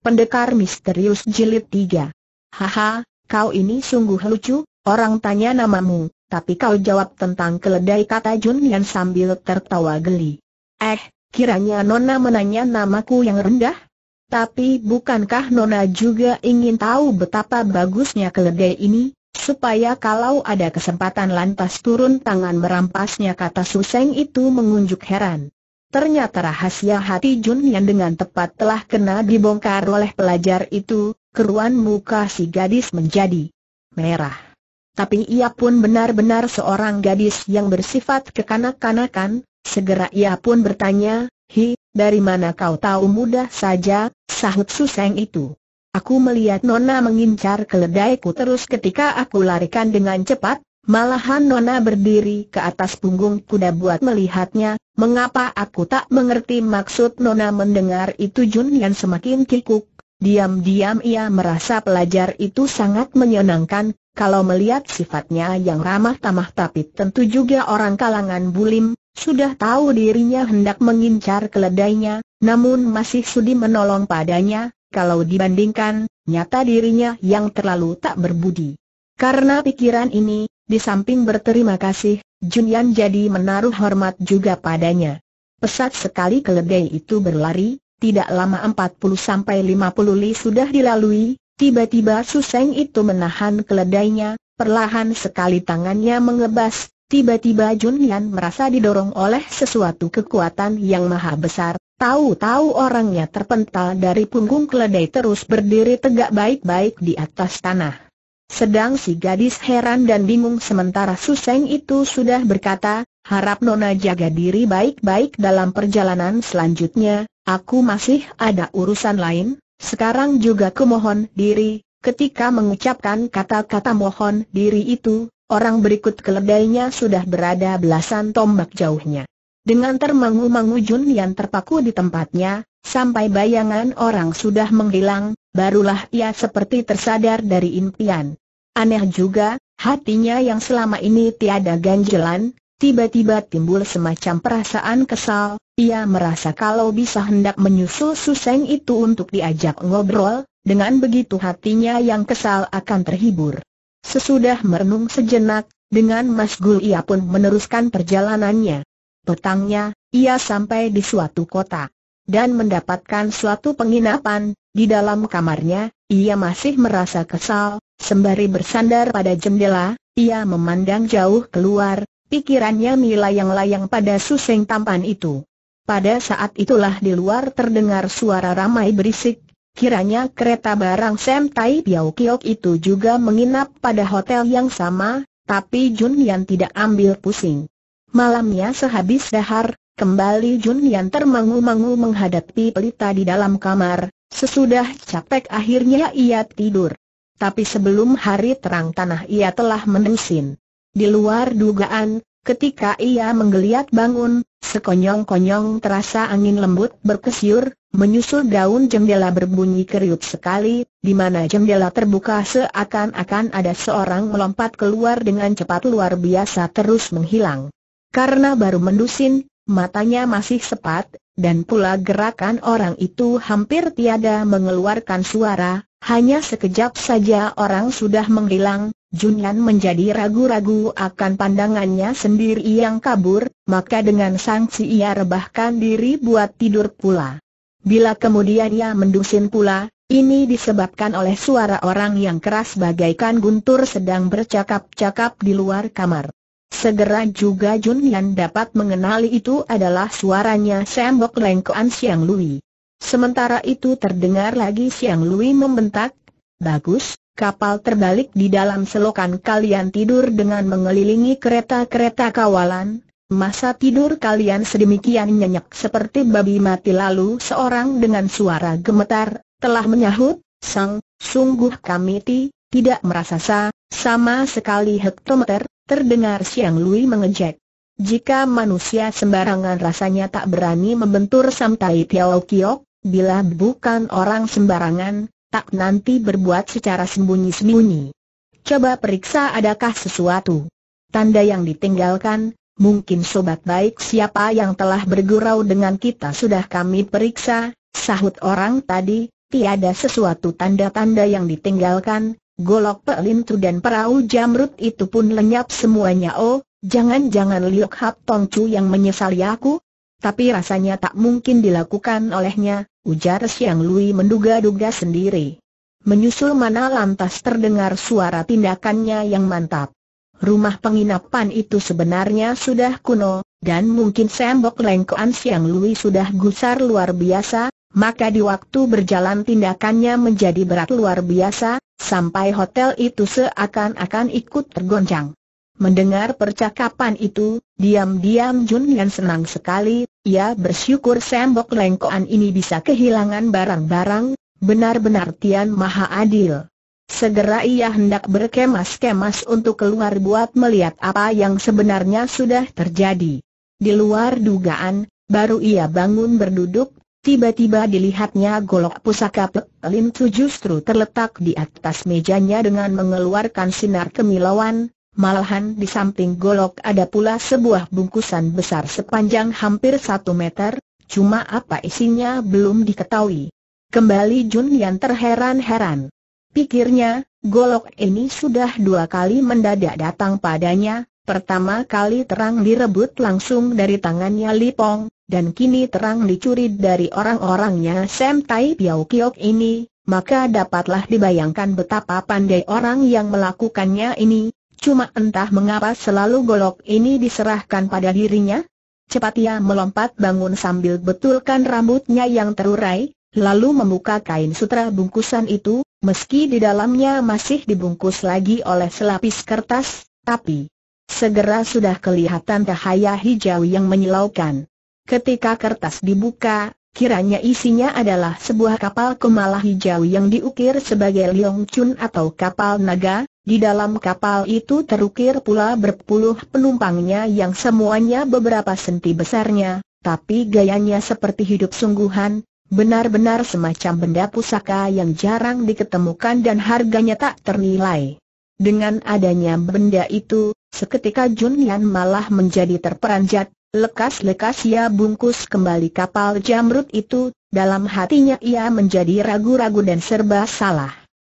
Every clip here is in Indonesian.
Pendekar Misterius Jilid 3 Haha, kau ini sungguh lucu, orang tanya namamu, tapi kau jawab tentang keledai kata Yan sambil tertawa geli. Eh, kiranya Nona menanya namaku yang rendah? Tapi bukankah Nona juga ingin tahu betapa bagusnya keledai ini, supaya kalau ada kesempatan lantas turun tangan merampasnya kata Suseng itu mengunjuk heran. Ternyata rahasia hati Jun yang dengan tepat telah kena dibongkar oleh pelajar itu, keruan muka si gadis menjadi merah. Tapi ia pun benar-benar seorang gadis yang bersifat kekanak-kanakan, segera ia pun bertanya, Hi, dari mana kau tahu mudah saja, sahut Suseng itu. Aku melihat Nona mengincar keledaiku terus ketika aku larikan dengan cepat, Malahan Nona berdiri ke atas punggung kuda buat melihatnya, mengapa aku tak mengerti maksud Nona mendengar itu Jun Yan semakin kikuk, diam-diam ia merasa pelajar itu sangat menyenangkan, kalau melihat sifatnya yang ramah tamah tapi tentu juga orang kalangan bulim, sudah tahu dirinya hendak mengincar keledainya, namun masih sudi menolong padanya, kalau dibandingkan, nyata dirinya yang terlalu tak berbudi. Karena pikiran ini, di samping berterima kasih, Junyan jadi menaruh hormat juga padanya. Pesat sekali keledai itu berlari, tidak lama 40-50 sampai li sudah dilalui, tiba-tiba Suseng itu menahan keledainya, perlahan sekali tangannya mengebas, tiba-tiba Junyan merasa didorong oleh sesuatu kekuatan yang maha besar, tahu-tahu orangnya terpental dari punggung keledai terus berdiri tegak baik-baik di atas tanah. Sedang si gadis heran dan bingung sementara Suseng itu sudah berkata, harap Nona jaga diri baik-baik dalam perjalanan selanjutnya, aku masih ada urusan lain, sekarang juga kumohon diri, ketika mengucapkan kata-kata mohon diri itu, orang berikut keledainya sudah berada belasan tombak jauhnya. Dengan termangu-mangu Jun yang terpaku di tempatnya, Sampai bayangan orang sudah menghilang, barulah ia seperti tersadar dari impian. Aneh juga, hatinya yang selama ini tiada ganjelan, tiba-tiba timbul semacam perasaan kesal, ia merasa kalau bisa hendak menyusul Suseng itu untuk diajak ngobrol, dengan begitu hatinya yang kesal akan terhibur. Sesudah merenung sejenak, dengan Mas Gul ia pun meneruskan perjalanannya. Petangnya, ia sampai di suatu kota dan mendapatkan suatu penginapan, di dalam kamarnya, ia masih merasa kesal, sembari bersandar pada jendela, ia memandang jauh keluar, pikirannya melayang-layang pada suseng tampan itu. Pada saat itulah di luar terdengar suara ramai berisik, kiranya kereta barang Sam Tai Piao Kiok itu juga menginap pada hotel yang sama, tapi Jun Yan tidak ambil pusing. Malamnya sehabis dahar, Kembali Jun Yan termangu-mangu menghadapi pelita di dalam kamar, sesudah capek akhirnya ia tidur. Tapi sebelum hari terang tanah ia telah menusin. Di luar dugaan, ketika ia menggeliat bangun, sekonyong-konyong terasa angin lembut berkesyur, menyusul daun jendela berbunyi keriut sekali, di mana jendela terbuka seakan-akan ada seorang melompat keluar dengan cepat luar biasa terus menghilang. Karena baru mendusin, matanya masih sepat, dan pula gerakan orang itu hampir tiada mengeluarkan suara, hanya sekejap saja orang sudah menghilang, Junyan menjadi ragu-ragu akan pandangannya sendiri yang kabur, maka dengan sanksi ia rebahkan diri buat tidur pula. Bila kemudian ia mendusin pula, ini disebabkan oleh suara orang yang keras bagaikan guntur sedang bercakap-cakap di luar kamar. Segera juga Jun Yan dapat mengenali itu adalah suaranya Sembok Lengkoan Siang Lui. Sementara itu terdengar lagi Siang Lui membentak, Bagus, kapal terbalik di dalam selokan kalian tidur dengan mengelilingi kereta-kereta kawalan, masa tidur kalian sedemikian nyenyak seperti babi mati lalu seorang dengan suara gemetar, telah menyahut, Sang, sungguh kami ti, tidak merasa sa, sama sekali hektometer, Terdengar Siang Lui mengejek. Jika manusia sembarangan rasanya tak berani membentur Samtai Tiao Kiok, bila bukan orang sembarangan, tak nanti berbuat secara sembunyi-sembunyi. Coba periksa adakah sesuatu. Tanda yang ditinggalkan, mungkin sobat baik siapa yang telah bergurau dengan kita sudah kami periksa, sahut orang tadi, tiada sesuatu tanda-tanda yang ditinggalkan, Golok Pelintu dan perahu jamrut itu pun lenyap semuanya oh, jangan-jangan Liok Hap Tong Chu yang menyesali aku? Tapi rasanya tak mungkin dilakukan olehnya, ujar Siang Lui menduga-duga sendiri. Menyusul mana lantas terdengar suara tindakannya yang mantap. Rumah penginapan itu sebenarnya sudah kuno, dan mungkin sembok lengkoan Siang Lui sudah gusar luar biasa, maka di waktu berjalan tindakannya menjadi berat luar biasa, sampai hotel itu seakan-akan ikut tergoncang. Mendengar percakapan itu, diam-diam Jun Yan senang sekali, ia bersyukur sembok lengkoan ini bisa kehilangan barang-barang, benar-benar Tian Maha Adil. Segera ia hendak berkemas-kemas untuk keluar buat melihat apa yang sebenarnya sudah terjadi. Di luar dugaan, baru ia bangun berduduk Tiba-tiba dilihatnya golok pusaka Pe Lim Chu justru terletak di atas mejanya dengan mengeluarkan sinar kemilauan, malahan di samping golok ada pula sebuah bungkusan besar sepanjang hampir satu meter, cuma apa isinya belum diketahui. Kembali Jun Yan terheran-heran. Pikirnya, golok ini sudah dua kali mendadak datang padanya, pertama kali terang direbut langsung dari tangannya Lipong, dan kini terang dicuri dari orang-orangnya Sam Tai piao Kiok ini, maka dapatlah dibayangkan betapa pandai orang yang melakukannya ini, cuma entah mengapa selalu golok ini diserahkan pada dirinya. Cepat ia melompat bangun sambil betulkan rambutnya yang terurai, lalu membuka kain sutra bungkusan itu, meski di dalamnya masih dibungkus lagi oleh selapis kertas, tapi segera sudah kelihatan cahaya hijau yang menyilaukan. Ketika kertas dibuka, kiranya isinya adalah sebuah kapal kemala hijau yang diukir sebagai Liong Chun atau kapal naga, di dalam kapal itu terukir pula berpuluh penumpangnya yang semuanya beberapa senti besarnya, tapi gayanya seperti hidup sungguhan, benar-benar semacam benda pusaka yang jarang diketemukan dan harganya tak ternilai. Dengan adanya benda itu, seketika Jun Yan malah menjadi terperanjat, Lekas-lekas ia bungkus kembali kapal jamrut itu, dalam hatinya ia menjadi ragu-ragu dan serba salah.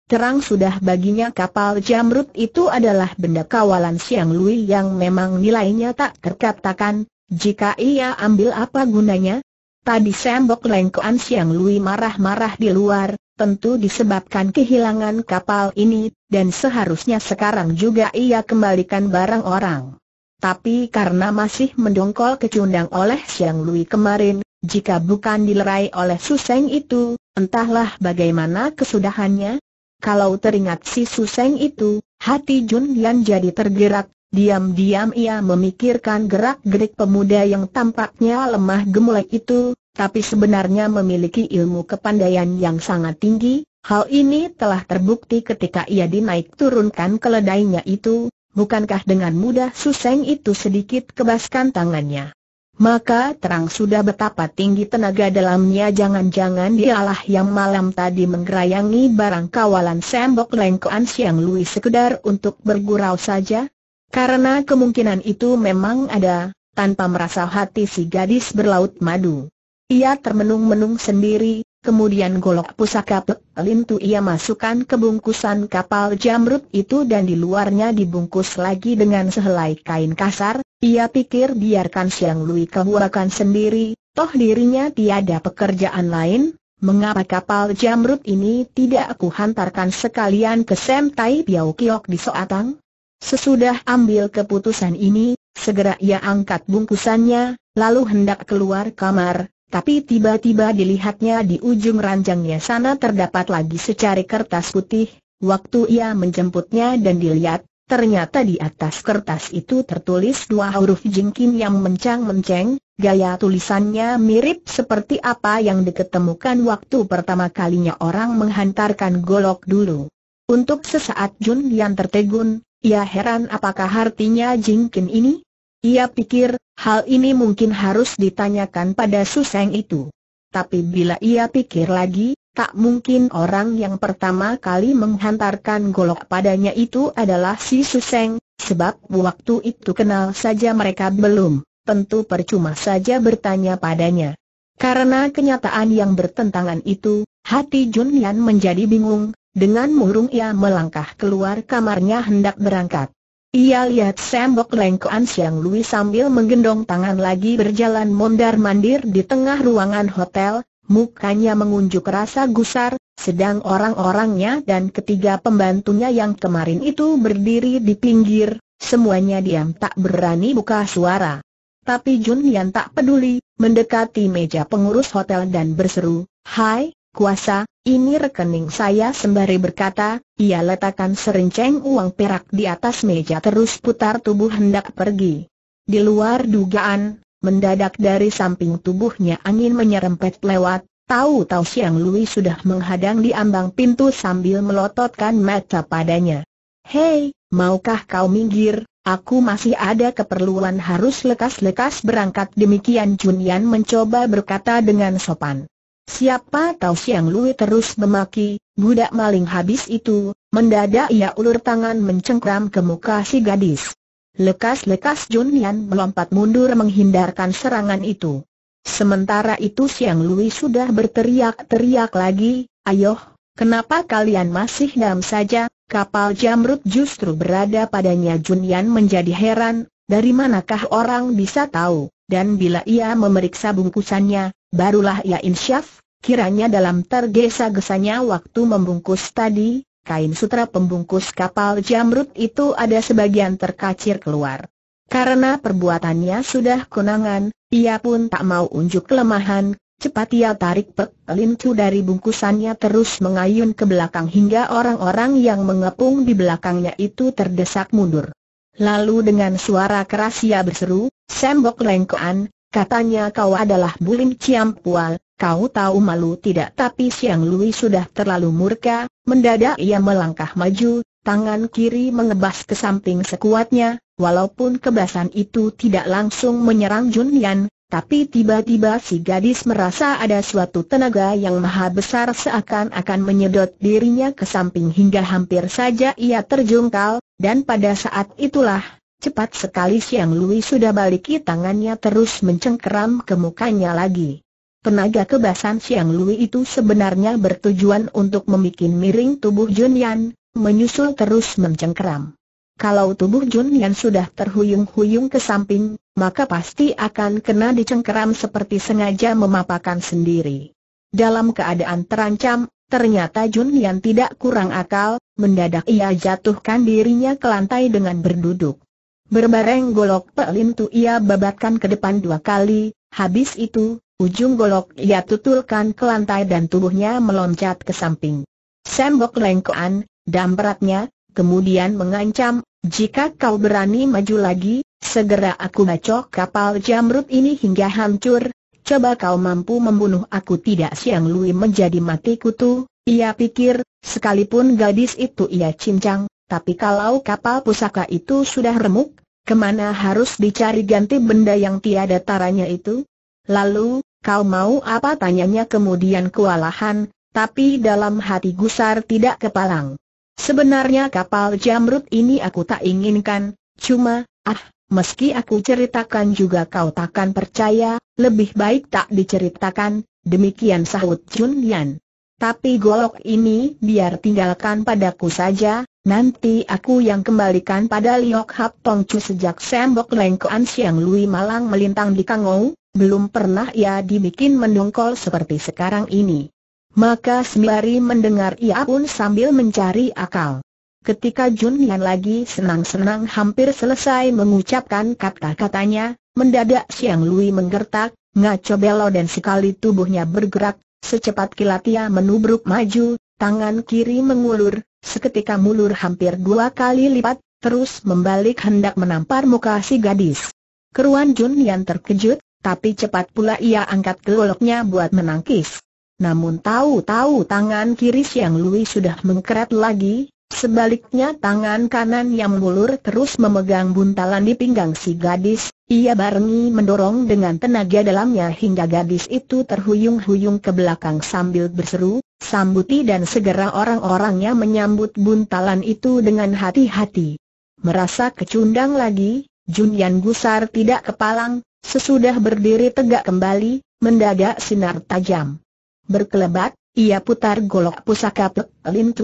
Terang sudah baginya kapal jamrut itu adalah benda kawalan Siang Lui yang memang nilainya tak terkatakan, jika ia ambil apa gunanya? Tadi sembok lengkoan Siang Lui marah-marah di luar, tentu disebabkan kehilangan kapal ini, dan seharusnya sekarang juga ia kembalikan barang orang. Tapi karena masih mendongkol kecundang oleh Siang Lui kemarin, jika bukan dilerai oleh Suseng itu, entahlah bagaimana kesudahannya. Kalau teringat si Suseng itu, hati Jun Lian jadi tergerak, diam-diam ia memikirkan gerak-gerik pemuda yang tampaknya lemah gemulai itu, tapi sebenarnya memiliki ilmu kepandaian yang sangat tinggi, Hal ini telah terbukti ketika ia dinaik turunkan keledainya itu, bukankah dengan mudah Suseng itu sedikit kebaskan tangannya? Maka terang sudah betapa tinggi tenaga dalamnya jangan-jangan dialah yang malam tadi menggerayangi barang kawalan sembok lengkoan siang Lui sekedar untuk bergurau saja? Karena kemungkinan itu memang ada, tanpa merasa hati si gadis berlaut madu. Ia termenung-menung sendiri, Kemudian golok pusaka pelintu ia masukkan ke bungkusan kapal jamrut itu dan di luarnya dibungkus lagi dengan sehelai kain kasar, ia pikir biarkan Siang Lui kebuakan sendiri, toh dirinya tiada pekerjaan lain, mengapa kapal jamrut ini tidak aku hantarkan sekalian ke Sem Tai Piau Kiok di Soatang? Sesudah ambil keputusan ini, segera ia angkat bungkusannya, lalu hendak keluar kamar, tapi tiba-tiba dilihatnya di ujung ranjangnya sana terdapat lagi secari kertas putih, waktu ia menjemputnya dan dilihat, ternyata di atas kertas itu tertulis dua huruf jingkin yang mencang-menceng, gaya tulisannya mirip seperti apa yang diketemukan waktu pertama kalinya orang menghantarkan golok dulu. Untuk sesaat Jun yang tertegun, ia heran apakah artinya jingkin ini? Ia pikir, hal ini mungkin harus ditanyakan pada Suseng itu. Tapi bila ia pikir lagi, tak mungkin orang yang pertama kali menghantarkan golok padanya itu adalah si Suseng, sebab waktu itu kenal saja mereka belum, tentu percuma saja bertanya padanya. Karena kenyataan yang bertentangan itu, hati Jun Yan menjadi bingung, dengan murung ia melangkah keluar kamarnya hendak berangkat. Ia lihat sembok lengkoan Siang Lui sambil menggendong tangan lagi berjalan mondar-mandir di tengah ruangan hotel, mukanya mengunjuk rasa gusar, sedang orang-orangnya dan ketiga pembantunya yang kemarin itu berdiri di pinggir, semuanya diam tak berani buka suara. Tapi Jun yang tak peduli, mendekati meja pengurus hotel dan berseru, Hai, Kuasa, ini rekening saya sembari berkata, ia letakkan serenceng uang perak di atas meja terus putar tubuh hendak pergi. Di luar dugaan, mendadak dari samping tubuhnya angin menyerempet lewat, tahu-tahu Siang Louis sudah menghadang di ambang pintu sambil melototkan mata padanya. Hei, maukah kau minggir, Aku masih ada keperluan harus lekas-lekas berangkat demikian Junian mencoba berkata dengan sopan. Siapa tahu Siang Lui terus memaki, budak maling habis itu, mendadak ia ulur tangan mencengkram ke muka si gadis. Lekas-lekas Jun Lian melompat mundur menghindarkan serangan itu. Sementara itu Siang Lui sudah berteriak-teriak lagi, ayoh, kenapa kalian masih dam saja, kapal jamrut justru berada padanya Jun Yan menjadi heran, dari manakah orang bisa tahu, dan bila ia memeriksa bungkusannya, Barulah ia insyaf, kiranya dalam tergesa-gesanya waktu membungkus tadi, kain sutra pembungkus kapal jamrut itu ada sebagian terkacir keluar. Karena perbuatannya sudah kunangan, ia pun tak mau unjuk kelemahan, cepat ia tarik pek lincu dari bungkusannya terus mengayun ke belakang hingga orang-orang yang mengepung di belakangnya itu terdesak mundur. Lalu dengan suara keras ia berseru, Sembok Lengkoan, Katanya kau adalah Bulim Ciampual, kau tahu malu tidak tapi Siang Lui sudah terlalu murka, mendadak ia melangkah maju, tangan kiri mengebas ke samping sekuatnya, walaupun kebasan itu tidak langsung menyerang Junian, tapi tiba-tiba si gadis merasa ada suatu tenaga yang maha besar seakan-akan menyedot dirinya ke samping hingga hampir saja ia terjungkal, dan pada saat itulah, Cepat sekali Siang Lui sudah baliki tangannya terus mencengkeram ke mukanya lagi. Tenaga kebasan Siang Lui itu sebenarnya bertujuan untuk membuat miring tubuh Jun Yan, menyusul terus mencengkeram. Kalau tubuh Jun Yan sudah terhuyung-huyung ke samping, maka pasti akan kena dicengkeram seperti sengaja memapakan sendiri. Dalam keadaan terancam, ternyata Jun Yan tidak kurang akal, mendadak ia jatuhkan dirinya ke lantai dengan berduduk. Berbareng golok pelintu ia babatkan ke depan dua kali, habis itu, ujung golok ia tutulkan ke lantai dan tubuhnya meloncat ke samping. Sembok lengkoan, damperatnya, kemudian mengancam, jika kau berani maju lagi, segera aku bacok kapal jamrut ini hingga hancur, coba kau mampu membunuh aku tidak siang Lui menjadi mati kutu, ia pikir, sekalipun gadis itu ia cincang, tapi kalau kapal pusaka itu sudah remuk, Kemana harus dicari ganti benda yang tiada taranya itu? Lalu, kau mau apa tanyanya kemudian kewalahan, tapi dalam hati gusar tidak kepalang. Sebenarnya kapal jamrut ini aku tak inginkan, cuma, ah, meski aku ceritakan juga kau takkan percaya, lebih baik tak diceritakan, demikian sahut Chun Lian. Tapi golok ini biar tinggalkan padaku saja, Nanti aku yang kembalikan pada Liok Hap Tong Chu sejak Sembok Lengkoan Siang Lui Malang melintang di Kangou, belum pernah ia dibikin mendongkol seperti sekarang ini. Maka sembari mendengar ia pun sambil mencari akal. Ketika Jun Yan lagi senang-senang hampir selesai mengucapkan kata-katanya, mendadak Siang Lui menggertak, ngaco belo dan sekali tubuhnya bergerak, secepat kilat ia menubruk maju, tangan kiri mengulur, Seketika mulur hampir dua kali lipat, terus membalik hendak menampar muka si gadis. Keruan Jun yang terkejut, tapi cepat pula ia angkat goloknya buat menangkis. Namun tahu-tahu tangan kiri Siang Lui sudah mengkeret lagi, sebaliknya tangan kanan yang mulur terus memegang buntalan di pinggang si gadis, ia barengi mendorong dengan tenaga dalamnya hingga gadis itu terhuyung-huyung ke belakang sambil berseru, sambuti dan segera orang-orangnya menyambut buntalan itu dengan hati-hati. Merasa kecundang lagi, Junyan Gusar tidak kepalang, sesudah berdiri tegak kembali, mendadak sinar tajam. Berkelebat, ia putar golok pusaka Pek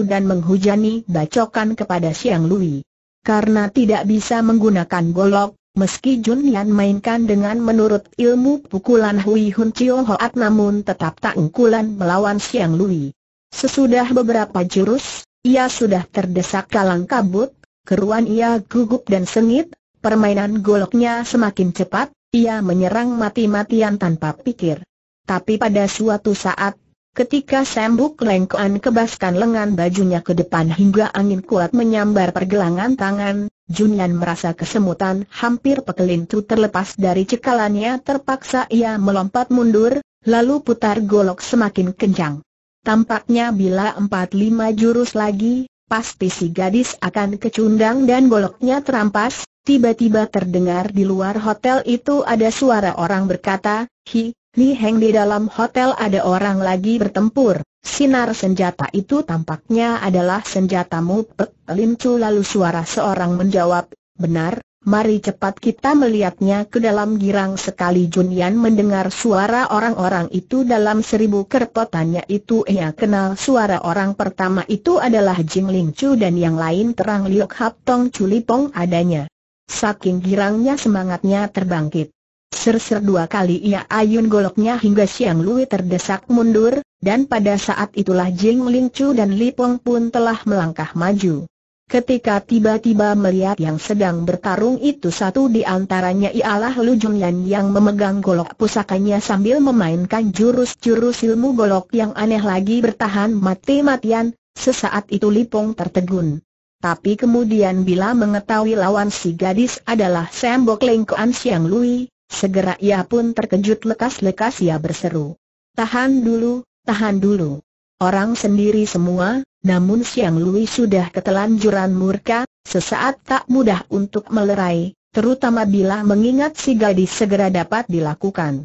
dan menghujani bacokan kepada Siang Lui. Karena tidak bisa menggunakan golok, Meski Jun Yan mainkan dengan menurut ilmu pukulan Hui Hun Chiu Hoat namun tetap tak engkulan melawan Siang Lui. Sesudah beberapa jurus, ia sudah terdesak kalang kabut, keruan ia gugup dan sengit, permainan goloknya semakin cepat, ia menyerang mati-matian tanpa pikir. Tapi pada suatu saat, ketika sembuk lengkoan kebaskan lengan bajunya ke depan hingga angin kuat menyambar pergelangan tangan, Junyan merasa kesemutan hampir pekelintu terlepas dari cekalannya terpaksa ia melompat mundur, lalu putar golok semakin kencang. Tampaknya bila empat lima jurus lagi, pasti si gadis akan kecundang dan goloknya terampas, tiba-tiba terdengar di luar hotel itu ada suara orang berkata, Hi, Li Heng di dalam hotel ada orang lagi bertempur. Sinar senjata itu tampaknya adalah senjatamu Pek Lim Chu lalu suara seorang menjawab, benar, mari cepat kita melihatnya ke dalam girang sekali Junian mendengar suara orang-orang itu dalam seribu kerpotannya itu ia kenal suara orang pertama itu adalah Jing Ling Chu dan yang lain terang Liok Hap Tong Lipong adanya. Saking girangnya semangatnya terbangkit. Ser-ser dua kali ia ayun goloknya hingga Siang Lui terdesak mundur, dan pada saat itulah Jing Ling Chu dan Li Peng pun telah melangkah maju. Ketika tiba-tiba melihat yang sedang bertarung itu satu di antaranya ialah Lu Junyan yang memegang golok pusakanya sambil memainkan jurus-jurus ilmu golok yang aneh lagi bertahan mati-matian, sesaat itu Li Peng tertegun. Tapi kemudian bila mengetahui lawan si gadis adalah Sembok Lengkoan Siang Lui, Segera ia pun terkejut lekas-lekas ia berseru. Tahan dulu, tahan dulu. Orang sendiri semua, namun Siang Lui sudah ketelanjuran murka, sesaat tak mudah untuk melerai, terutama bila mengingat si gadis segera dapat dilakukan.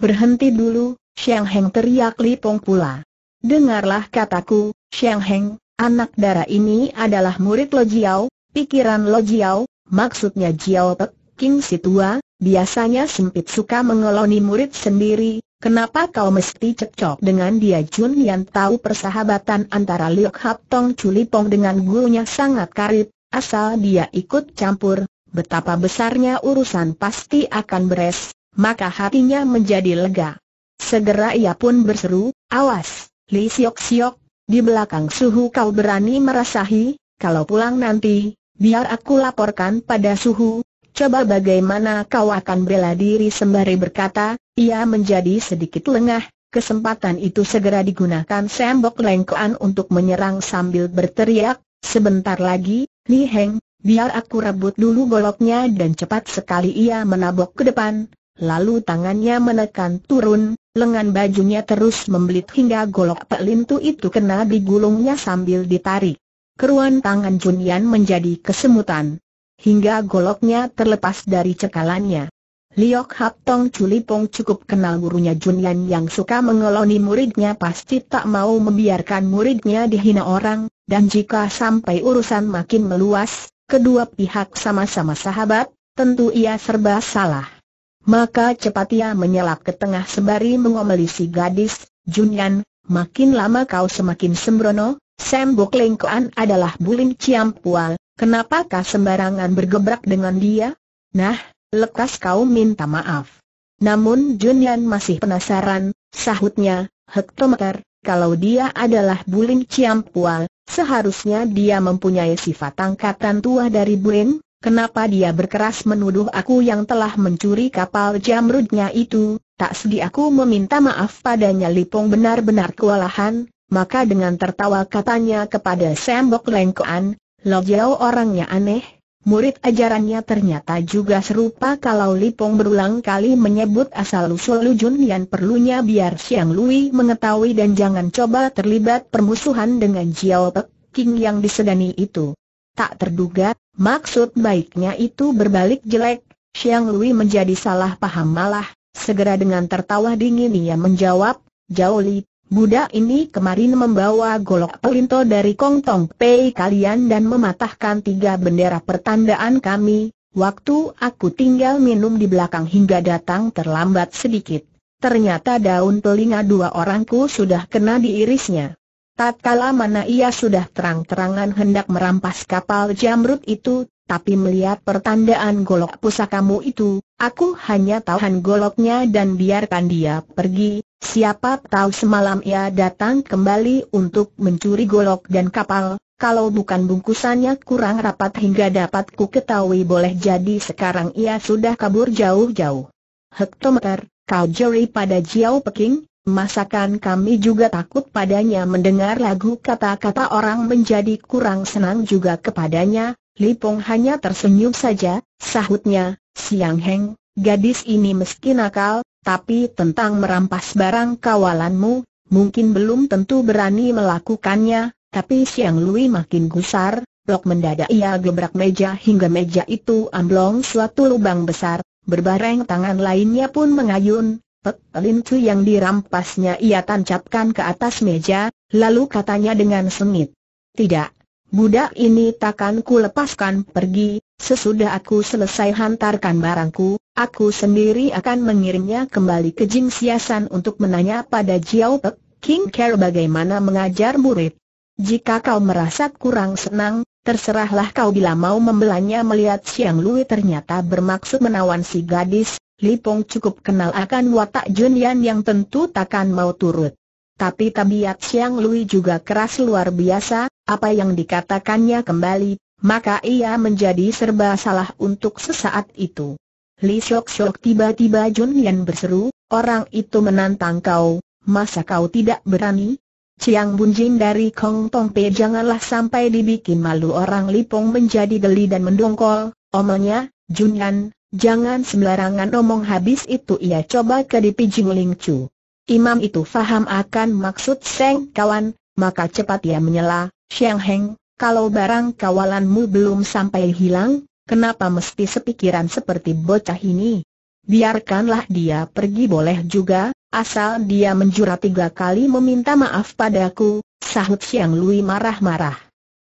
Berhenti dulu, siang Heng teriak Li pula. Dengarlah kataku, siang Heng, anak darah ini adalah murid Lo Jiao, pikiran Lo Jiao, maksudnya Jiao Pek, King Situa, Biasanya sempit suka mengeloni murid sendiri, kenapa kau mesti cekcok dengan dia Jun yang tahu persahabatan antara Liu Hap Tong Chulipong dengan gurunya sangat karib, asal dia ikut campur, betapa besarnya urusan pasti akan beres, maka hatinya menjadi lega. Segera ia pun berseru, awas, Li Siok Siok, di belakang suhu kau berani merasahi, kalau pulang nanti, biar aku laporkan pada suhu, coba bagaimana kau akan bela diri sembari berkata, ia menjadi sedikit lengah, kesempatan itu segera digunakan Sembok Lengkoan untuk menyerang sambil berteriak, sebentar lagi, Li Heng, biar aku rebut dulu goloknya dan cepat sekali ia menabok ke depan, lalu tangannya menekan turun, lengan bajunya terus membelit hingga golok pelintu itu kena digulungnya sambil ditarik. Keruan tangan Junian menjadi kesemutan hingga goloknya terlepas dari cekalannya. Liok Hap Tong Culipong cukup kenal gurunya Junyan yang suka mengeloni muridnya pasti tak mau membiarkan muridnya dihina orang, dan jika sampai urusan makin meluas, kedua pihak sama-sama sahabat, tentu ia serba salah. Maka cepat ia menyelap ke tengah sembari mengomeli si gadis, Junyan, makin lama kau semakin sembrono, Sam Bok Lengkoan adalah Bulim Ciampual, Kenapakah sembarangan bergebrak dengan dia? Nah, lekas kau minta maaf. Namun Junyan masih penasaran, sahutnya, hektometer, kalau dia adalah Buling Ciampual, seharusnya dia mempunyai sifat angkatan tua dari Buling, kenapa dia berkeras menuduh aku yang telah mencuri kapal jamrudnya itu, tak sedih aku meminta maaf padanya Lipong benar-benar kewalahan, maka dengan tertawa katanya kepada Sembok Lengkoan, Lo Jiao orangnya aneh, murid ajarannya ternyata juga serupa kalau Lipong berulang kali menyebut asal-usul Lu yang perlunya biar Siang Lui mengetahui dan jangan coba terlibat permusuhan dengan Jiao Pek King yang disegani itu. Tak terduga, maksud baiknya itu berbalik jelek, Siang Lui menjadi salah paham malah, segera dengan tertawa dingin ia menjawab, Jauh Li Budak ini kemarin membawa golok pelinto dari Kong Tong Pei kalian dan mematahkan tiga bendera pertandaan kami. Waktu aku tinggal minum di belakang hingga datang terlambat sedikit. Ternyata daun telinga dua orangku sudah kena diirisnya. Tatkala mana ia sudah terang-terangan hendak merampas kapal jamrut itu, tapi melihat pertandaan golok pusakamu itu, aku hanya tahan goloknya dan biarkan dia pergi, siapa tahu semalam ia datang kembali untuk mencuri golok dan kapal, kalau bukan bungkusannya kurang rapat hingga dapat ku ketahui boleh jadi sekarang ia sudah kabur jauh-jauh. Hektometer, kau juri pada Jiao Peking, masakan kami juga takut padanya mendengar lagu kata-kata orang menjadi kurang senang juga kepadanya, Lipong hanya tersenyum saja, sahutnya, Siang Heng, gadis ini meski nakal, tapi tentang merampas barang kawalanmu, mungkin belum tentu berani melakukannya, tapi Siang Lui makin gusar, blok mendadak ia gebrak meja hingga meja itu amblong suatu lubang besar, berbareng tangan lainnya pun mengayun, lincu yang dirampasnya ia tancapkan ke atas meja, lalu katanya dengan sengit. Tidak, Budak ini takkan ku lepaskan pergi, sesudah aku selesai hantarkan barangku, aku sendiri akan mengirimnya kembali ke Jing Siasan untuk menanya pada Jiao Pek, King Care bagaimana mengajar murid. Jika kau merasa kurang senang, terserahlah kau bila mau membelanya melihat Siang Lui ternyata bermaksud menawan si gadis, Lipong cukup kenal akan watak Junian yang tentu takkan mau turut. Tapi tabiat Siang Lui juga keras luar biasa, apa yang dikatakannya kembali, maka ia menjadi serba salah untuk sesaat itu. Li Shok Shok tiba-tiba Jun Yan berseru, orang itu menantang kau, masa kau tidak berani? Ciang Bun Jin dari Kong Tong Pe janganlah sampai dibikin malu orang Lipong menjadi geli dan mendongkol, omongnya, Jun Yan, Jangan sembarangan omong habis itu ia coba ke dipijing Ling Chu. Imam itu faham akan maksud Seng kawan, maka cepat ia menyela, Xiang Heng, kalau barang kawalanmu belum sampai hilang, kenapa mesti sepikiran seperti bocah ini? Biarkanlah dia pergi boleh juga, asal dia menjura tiga kali meminta maaf padaku, sahut Xiang Lui marah-marah.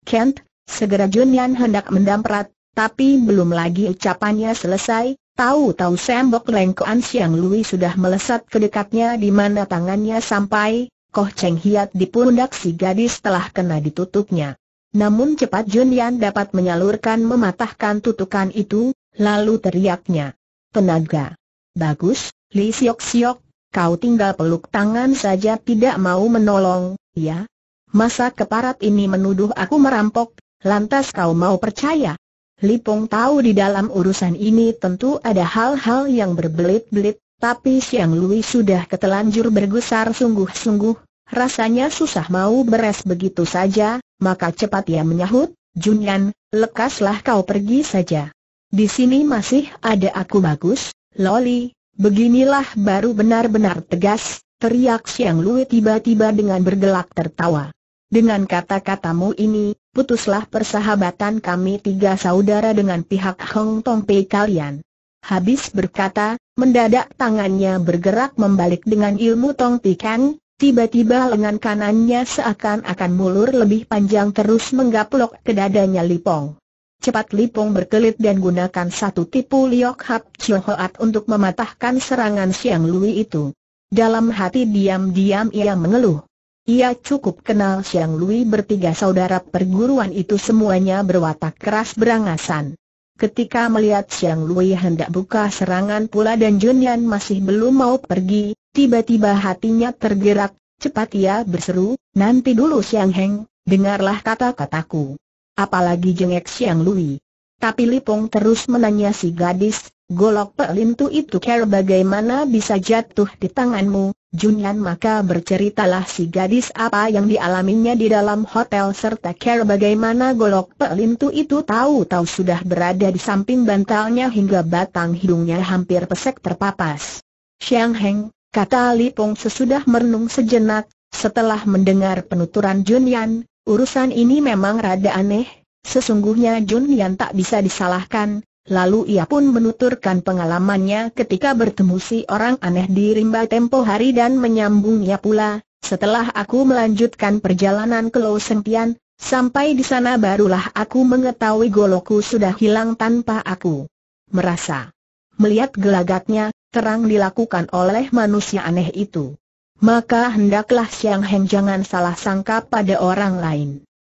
Kent, segera Junian hendak mendamprat, tapi belum lagi ucapannya selesai, tahu-tahu sembok lengkoan Xiang Lui sudah melesat ke dekatnya di mana tangannya sampai, Koh Cheng Hiat di pundak si gadis telah kena ditutupnya. Namun cepat Jun Yan dapat menyalurkan mematahkan tutukan itu, lalu teriaknya. Tenaga. Bagus, Li Siok Siok, kau tinggal peluk tangan saja tidak mau menolong, ya? Masa keparat ini menuduh aku merampok, lantas kau mau percaya? Lipong tahu di dalam urusan ini tentu ada hal-hal yang berbelit-belit, tapi siang Lui sudah ketelanjur bergusar sungguh-sungguh, rasanya susah mau beres begitu saja, maka cepat ia menyahut, Junyan, lekaslah kau pergi saja. Di sini masih ada aku bagus, Loli, beginilah baru benar-benar tegas, teriak siang Lui tiba-tiba dengan bergelak tertawa. Dengan kata-katamu ini, putuslah persahabatan kami tiga saudara dengan pihak Hong Tong Pei kalian. Habis berkata, mendadak tangannya bergerak membalik dengan ilmu tong Pikang, tiba-tiba lengan kanannya seakan-akan mulur lebih panjang terus menggaplok ke dadanya Lipong. Cepat Lipong berkelit dan gunakan satu tipu Liok Hap Hoat untuk mematahkan serangan Siang Lui itu. Dalam hati diam-diam ia mengeluh. Ia cukup kenal Siang Lui bertiga saudara perguruan itu semuanya berwatak keras berangasan. Ketika melihat Siang Lui hendak buka serangan pula dan Junyan masih belum mau pergi, tiba-tiba hatinya tergerak, cepat ia berseru, nanti dulu Siang Heng, dengarlah kata-kataku. Apalagi jengek Siang Lui. Tapi Lipong terus menanya si gadis, golok pelintu itu care bagaimana bisa jatuh di tanganmu, Junyan maka berceritalah si gadis apa yang dialaminya di dalam hotel serta care bagaimana golok pelintu itu tahu-tahu sudah berada di samping bantalnya hingga batang hidungnya hampir pesek terpapas. Xiang Heng, kata Li Pong sesudah merenung sejenak, setelah mendengar penuturan Junyan, urusan ini memang rada aneh, sesungguhnya Junyan tak bisa disalahkan, Lalu ia pun menuturkan pengalamannya ketika bertemu si orang aneh di rimba tempo hari dan menyambungnya pula, setelah aku melanjutkan perjalanan ke Lo Sentian, sampai di sana barulah aku mengetahui goloku sudah hilang tanpa aku merasa. Melihat gelagatnya, terang dilakukan oleh manusia aneh itu. Maka hendaklah Siang Heng jangan salah sangka pada orang lain.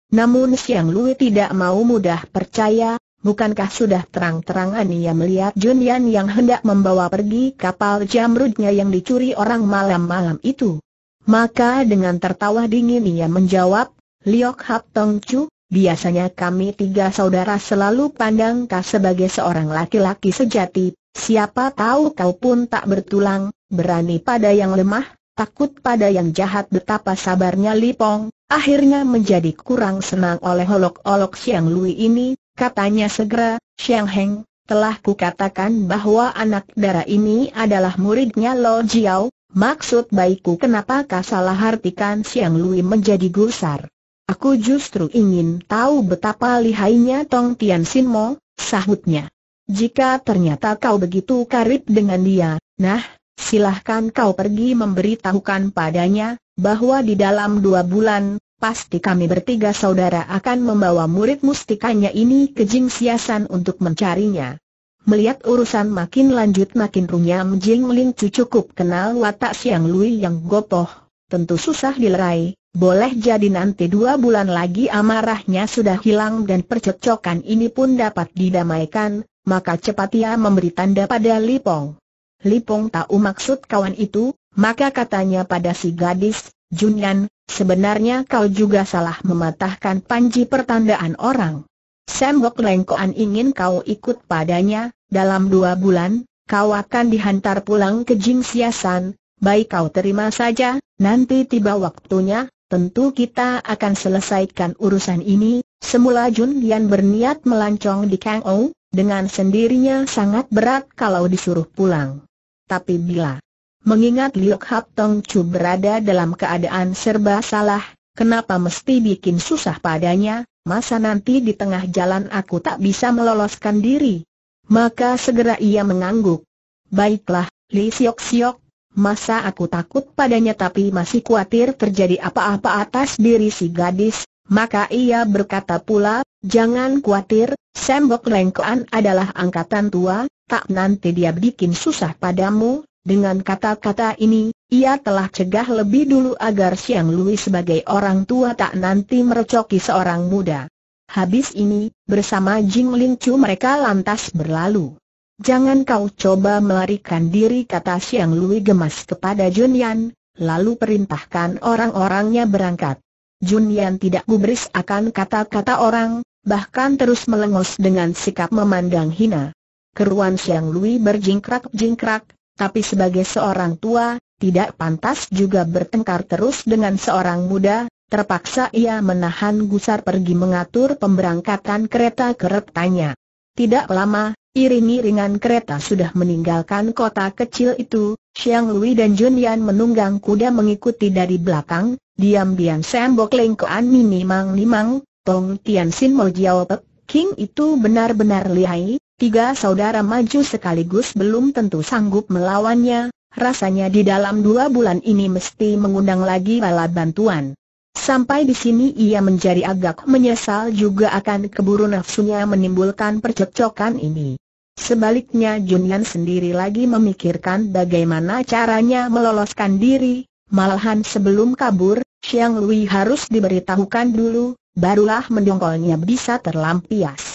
Namun Siang Lui tidak mau mudah percaya, Bukankah sudah terang-terangan ia melihat Junian yang hendak membawa pergi kapal jamrudnya yang dicuri orang malam-malam itu? Maka dengan tertawa dingin ia menjawab, Liok Hap Tong Chu, biasanya kami tiga saudara selalu pandang kau sebagai seorang laki-laki sejati, siapa tahu kau pun tak bertulang, berani pada yang lemah, takut pada yang jahat betapa sabarnya Lipong, akhirnya menjadi kurang senang oleh olok-olok Siang Lui ini, katanya segera, Xiang Heng, telah kukatakan bahwa anak darah ini adalah muridnya Lo Jiao, maksud baikku kenapakah salah artikan Xiang Lui menjadi gusar. Aku justru ingin tahu betapa lihainya Tong Tian Sin Mo, sahutnya. Jika ternyata kau begitu karib dengan dia, nah, silahkan kau pergi memberitahukan padanya, bahwa di dalam dua bulan, pasti kami bertiga saudara akan membawa murid mustikanya ini ke Jing Siasan untuk mencarinya. Melihat urusan makin lanjut makin runyam Jing Ling Cu cukup kenal watak Siang Lui yang gopoh, tentu susah dilerai, boleh jadi nanti dua bulan lagi amarahnya sudah hilang dan percekcokan ini pun dapat didamaikan, maka cepat ia memberi tanda pada Lipong. Lipong tahu maksud kawan itu, maka katanya pada si gadis, Junyan, Sebenarnya kau juga salah mematahkan panji pertandaan orang. Sembok Lengkoan ingin kau ikut padanya, dalam dua bulan, kau akan dihantar pulang ke Jing Siasan, baik kau terima saja, nanti tiba waktunya, tentu kita akan selesaikan urusan ini. Semula Jun Lian berniat melancong di Kang Ou, dengan sendirinya sangat berat kalau disuruh pulang. Tapi bila Mengingat Liok Hap Tong Chu berada dalam keadaan serba salah, kenapa mesti bikin susah padanya, masa nanti di tengah jalan aku tak bisa meloloskan diri. Maka segera ia mengangguk. Baiklah, Li Siok Siok, masa aku takut padanya tapi masih khawatir terjadi apa-apa atas diri si gadis, maka ia berkata pula, jangan khawatir, Sembok Lengkoan adalah angkatan tua, tak nanti dia bikin susah padamu, dengan kata-kata ini, ia telah cegah lebih dulu agar Siang Lui sebagai orang tua tak nanti merecoki seorang muda. Habis ini, bersama Jing Ling Chu mereka lantas berlalu. Jangan kau coba melarikan diri kata Siang Lui gemas kepada Jun Yan, lalu perintahkan orang-orangnya berangkat. Jun Yan tidak gubris akan kata-kata orang, bahkan terus melengos dengan sikap memandang hina. Keruan Siang Lui berjingkrak-jingkrak, tapi sebagai seorang tua, tidak pantas juga bertengkar terus dengan seorang muda, terpaksa ia menahan gusar pergi mengatur pemberangkatan kereta keretanya. Tidak lama, iring-iringan kereta sudah meninggalkan kota kecil itu, Xiang Lui dan Jun Yan menunggang kuda mengikuti dari belakang, diam-diam sembok lengkoan minimang-nimang, Tong Tian Sin Mojiao Pek, King itu benar-benar lihai, Tiga saudara maju sekaligus belum tentu sanggup melawannya, rasanya di dalam dua bulan ini mesti mengundang lagi bala bantuan. Sampai di sini ia menjadi agak menyesal juga akan keburu nafsunya menimbulkan percekcokan ini. Sebaliknya Junian sendiri lagi memikirkan bagaimana caranya meloloskan diri, malahan sebelum kabur, Xiang Lui harus diberitahukan dulu, barulah mendongkolnya bisa terlampias.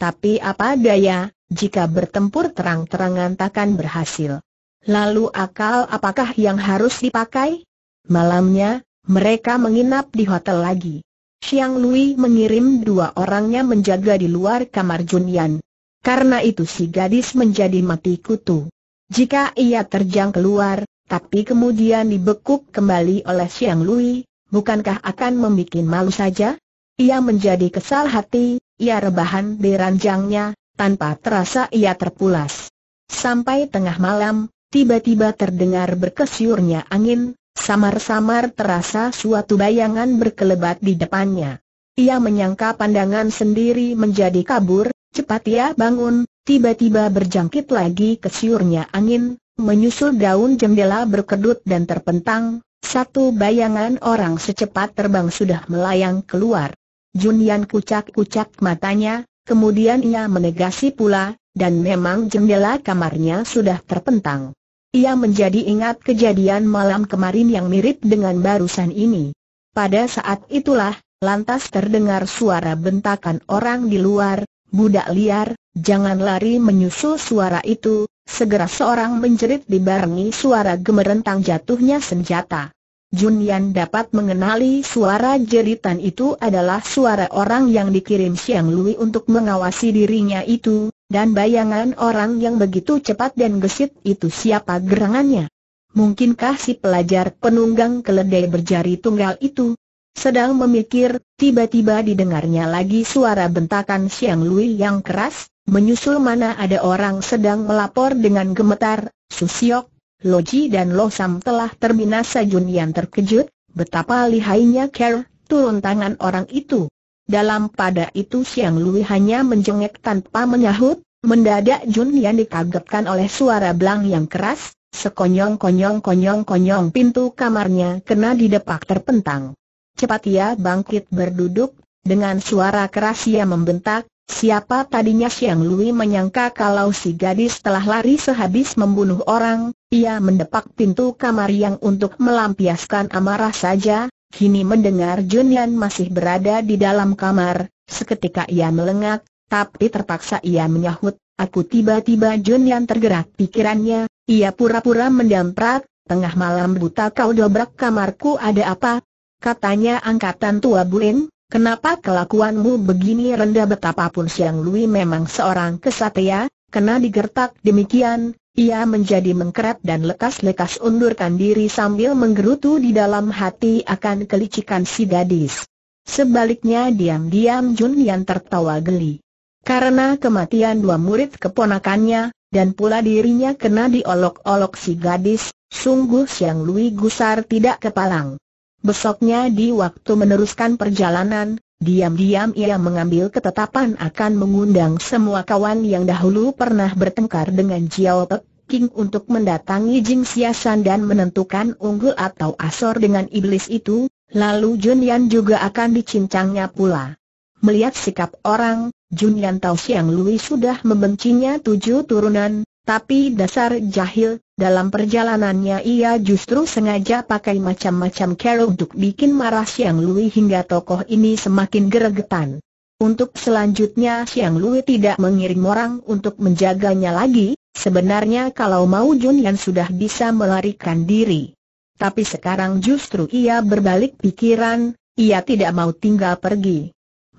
Tapi apa daya, jika bertempur terang-terangan takkan berhasil. Lalu akal apakah yang harus dipakai? Malamnya, mereka menginap di hotel lagi. Xiang Lui mengirim dua orangnya menjaga di luar kamar Junian. Karena itu si gadis menjadi mati kutu. Jika ia terjang keluar, tapi kemudian dibekuk kembali oleh Xiang Lui, bukankah akan membuat malu saja? Ia menjadi kesal hati, ia rebahan di ranjangnya, tanpa terasa ia terpulas. Sampai tengah malam, tiba-tiba terdengar berkesiurnya angin, samar-samar terasa suatu bayangan berkelebat di depannya. Ia menyangka pandangan sendiri menjadi kabur, cepat ia bangun, tiba-tiba berjangkit lagi kesiurnya angin, menyusul daun jendela berkedut dan terpentang, satu bayangan orang secepat terbang sudah melayang keluar. Junian kucak-kucak matanya, kemudian ia menegasi pula, dan memang jendela kamarnya sudah terpentang. Ia menjadi ingat kejadian malam kemarin yang mirip dengan barusan ini. Pada saat itulah, lantas terdengar suara bentakan orang di luar, budak liar, jangan lari menyusul suara itu, segera seorang menjerit dibarengi suara gemerentang jatuhnya senjata. Yan dapat mengenali suara jeritan itu adalah suara orang yang dikirim Siang Lui untuk mengawasi dirinya itu, dan bayangan orang yang begitu cepat dan gesit itu siapa gerangannya. Mungkinkah si pelajar penunggang keledai berjari tunggal itu? Sedang memikir, tiba-tiba didengarnya lagi suara bentakan Siang Lui yang keras, menyusul mana ada orang sedang melapor dengan gemetar, Susiok, Loji dan Losam telah terbinasa Junian terkejut, betapa lihainya Ker, turun tangan orang itu. Dalam pada itu Siang Lui hanya menjengek tanpa menyahut, mendadak Junian dikagetkan oleh suara belang yang keras, sekonyong-konyong-konyong-konyong pintu kamarnya kena didepak terpentang. Cepat ia bangkit berduduk, dengan suara keras ia membentak, Siapa tadinya Siang Lui menyangka kalau si gadis telah lari sehabis membunuh orang, ia mendepak pintu kamar yang untuk melampiaskan amarah saja, kini mendengar Junlian masih berada di dalam kamar, seketika ia melengak, tapi terpaksa ia menyahut, aku tiba-tiba Junlian tergerak pikirannya, ia pura-pura mendamprat, tengah malam buta kau dobrak kamarku ada apa? Katanya angkatan tua Buin, kenapa kelakuanmu begini rendah betapapun Siang Lui memang seorang kesatria, kena digertak demikian, ia menjadi mengkeret dan lekas-lekas undurkan diri sambil menggerutu di dalam hati akan kelicikan si gadis. Sebaliknya diam-diam Jun Yan tertawa geli. Karena kematian dua murid keponakannya, dan pula dirinya kena diolok-olok si gadis, sungguh Siang Lui Gusar tidak kepalang. Besoknya di waktu meneruskan perjalanan, Diam-diam ia mengambil ketetapan akan mengundang semua kawan yang dahulu pernah bertengkar dengan Jiao Pek King untuk mendatangi Jing Xiaoshan dan menentukan unggul atau asor dengan iblis itu, lalu Jun Yan juga akan dicincangnya pula. Melihat sikap orang, Jun Yan tahu Siang Lui sudah membencinya tujuh turunan, tapi dasar jahil, dalam perjalanannya ia justru sengaja pakai macam-macam cara untuk bikin marah Siang Lui hingga tokoh ini semakin geregetan. Untuk selanjutnya Siang Lui tidak mengirim orang untuk menjaganya lagi, sebenarnya kalau mau Jun Yan sudah bisa melarikan diri. Tapi sekarang justru ia berbalik pikiran, ia tidak mau tinggal pergi.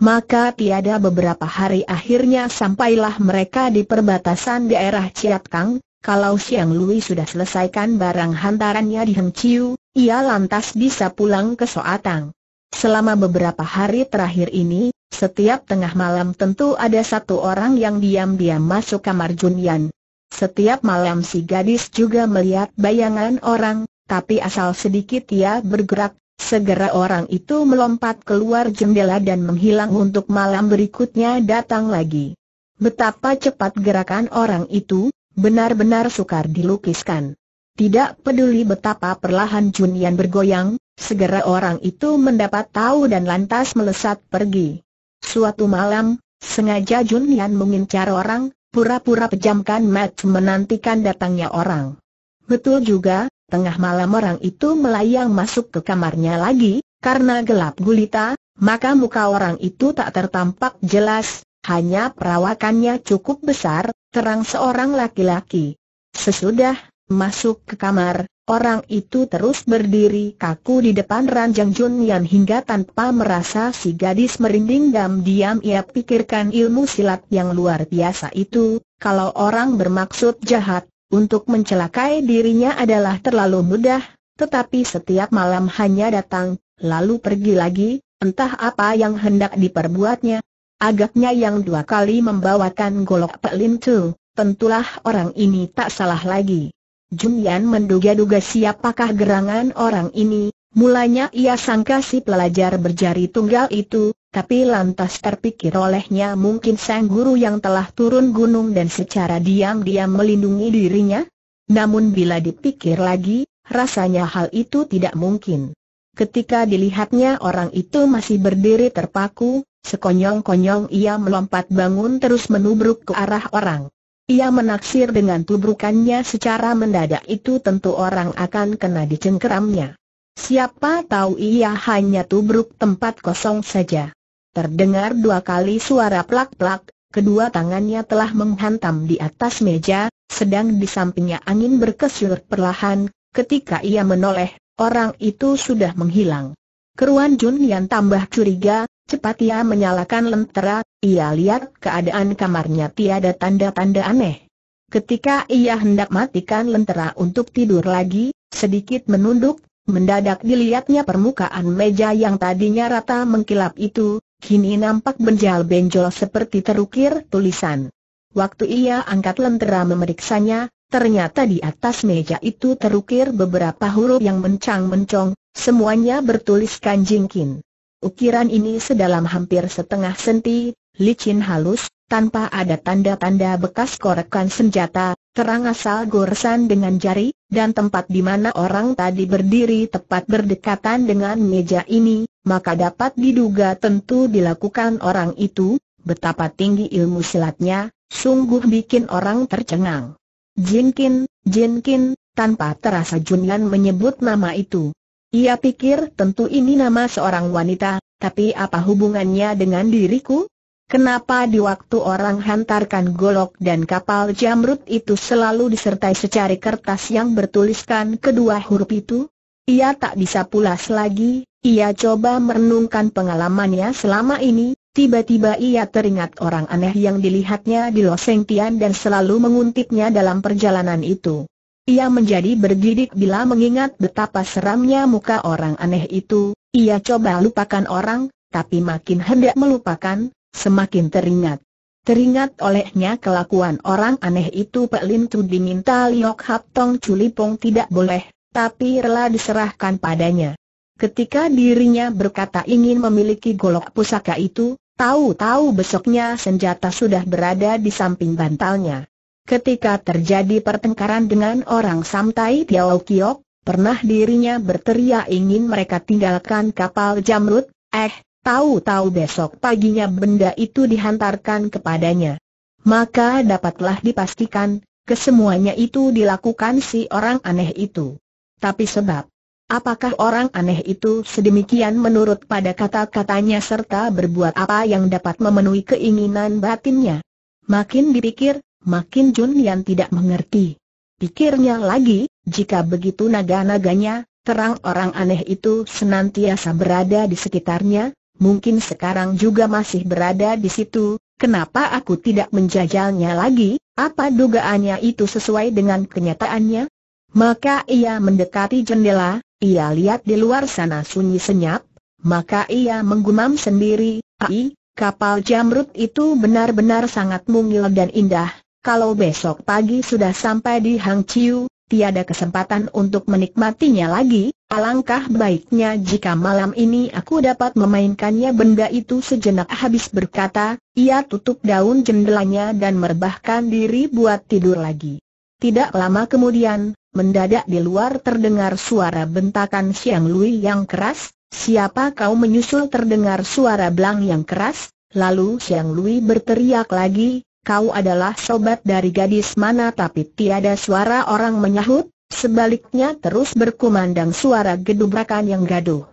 Maka tiada beberapa hari akhirnya sampailah mereka di perbatasan daerah Ciat Kang. kalau Siang Lui sudah selesaikan barang hantarannya di Chiu, ia lantas bisa pulang ke Soatang. Selama beberapa hari terakhir ini, setiap tengah malam tentu ada satu orang yang diam-diam masuk kamar Junyan. Setiap malam si gadis juga melihat bayangan orang, tapi asal sedikit ia bergerak, Segera orang itu melompat keluar jendela dan menghilang untuk malam berikutnya datang lagi. Betapa cepat gerakan orang itu, benar-benar sukar dilukiskan. Tidak peduli betapa perlahan Junian bergoyang, segera orang itu mendapat tahu dan lantas melesat pergi. Suatu malam, sengaja Junian mengincar orang, pura-pura pejamkan mata menantikan datangnya orang. Betul juga, Tengah malam orang itu melayang masuk ke kamarnya lagi, karena gelap gulita, maka muka orang itu tak tertampak jelas, hanya perawakannya cukup besar, terang seorang laki-laki. Sesudah masuk ke kamar, orang itu terus berdiri kaku di depan ranjang Jun hingga tanpa merasa si gadis merinding dan diam ia pikirkan ilmu silat yang luar biasa itu, kalau orang bermaksud jahat, untuk mencelakai dirinya adalah terlalu mudah, tetapi setiap malam hanya datang, lalu pergi lagi, entah apa yang hendak diperbuatnya. Agaknya yang dua kali membawakan golok Pak Lin Tu, tentulah orang ini tak salah lagi. Jun Yan menduga-duga siapakah gerangan orang ini, mulanya ia sangka si pelajar berjari tunggal itu, tapi lantas terpikir olehnya mungkin sang guru yang telah turun gunung dan secara diam-diam melindungi dirinya. Namun bila dipikir lagi, rasanya hal itu tidak mungkin. Ketika dilihatnya orang itu masih berdiri terpaku, sekonyong-konyong ia melompat bangun terus menubruk ke arah orang. Ia menaksir dengan tubrukannya secara mendadak itu tentu orang akan kena dicengkeramnya. Siapa tahu ia hanya tubruk tempat kosong saja. Terdengar dua kali suara plak-plak, kedua tangannya telah menghantam di atas meja, sedang di sampingnya angin berkesyur perlahan, ketika ia menoleh, orang itu sudah menghilang. Keruan Jun yang tambah curiga, cepat ia menyalakan lentera, ia lihat keadaan kamarnya tiada tanda-tanda aneh. Ketika ia hendak matikan lentera untuk tidur lagi, sedikit menunduk, mendadak dilihatnya permukaan meja yang tadinya rata mengkilap itu, kini nampak benjol benjol seperti terukir tulisan. Waktu ia angkat lentera memeriksanya, ternyata di atas meja itu terukir beberapa huruf yang mencang-mencong, semuanya bertuliskan jingkin. Ukiran ini sedalam hampir setengah senti, licin halus, tanpa ada tanda-tanda bekas korekan senjata, terang asal goresan dengan jari, dan tempat di mana orang tadi berdiri tepat berdekatan dengan meja ini, maka dapat diduga tentu dilakukan orang itu, betapa tinggi ilmu silatnya, sungguh bikin orang tercengang. Jinkin, Jinkin, tanpa terasa Junlan menyebut nama itu. Ia pikir tentu ini nama seorang wanita, tapi apa hubungannya dengan diriku? Kenapa di waktu orang hantarkan golok dan kapal jamrut itu selalu disertai secari kertas yang bertuliskan kedua huruf itu? Ia tak bisa pulas lagi, ia coba merenungkan pengalamannya selama ini, tiba-tiba ia teringat orang aneh yang dilihatnya di Loseng Tian dan selalu menguntiknya dalam perjalanan itu. Ia menjadi bergidik bila mengingat betapa seramnya muka orang aneh itu, ia coba lupakan orang, tapi makin hendak melupakan, semakin teringat. Teringat olehnya kelakuan orang aneh itu Pak Lin Tu diminta Liok Hap Tong Culipong tidak boleh, tapi rela diserahkan padanya. Ketika dirinya berkata ingin memiliki golok pusaka itu, tahu-tahu besoknya senjata sudah berada di samping bantalnya. Ketika terjadi pertengkaran dengan orang Samtai Tiao Kiok, pernah dirinya berteriak ingin mereka tinggalkan kapal Jamrut, eh, Tahu-tahu besok paginya benda itu dihantarkan kepadanya. Maka dapatlah dipastikan, kesemuanya itu dilakukan si orang aneh itu. Tapi sebab, apakah orang aneh itu sedemikian menurut pada kata-katanya serta berbuat apa yang dapat memenuhi keinginan batinnya? Makin dipikir, makin Jun Yan tidak mengerti. Pikirnya lagi, jika begitu naga-naganya, terang orang aneh itu senantiasa berada di sekitarnya, mungkin sekarang juga masih berada di situ, kenapa aku tidak menjajalnya lagi, apa dugaannya itu sesuai dengan kenyataannya? Maka ia mendekati jendela, ia lihat di luar sana sunyi senyap, maka ia menggumam sendiri, ai, kapal jamrut itu benar-benar sangat mungil dan indah, kalau besok pagi sudah sampai di Hang Chiu, tiada kesempatan untuk menikmatinya lagi, alangkah baiknya jika malam ini aku dapat memainkannya benda itu sejenak habis berkata, ia tutup daun jendelanya dan merebahkan diri buat tidur lagi. Tidak lama kemudian, mendadak di luar terdengar suara bentakan Siang Lui yang keras, siapa kau menyusul terdengar suara belang yang keras, lalu Siang Lui berteriak lagi, kau adalah sobat dari gadis mana tapi tiada suara orang menyahut, sebaliknya terus berkumandang suara gedubrakan yang gaduh.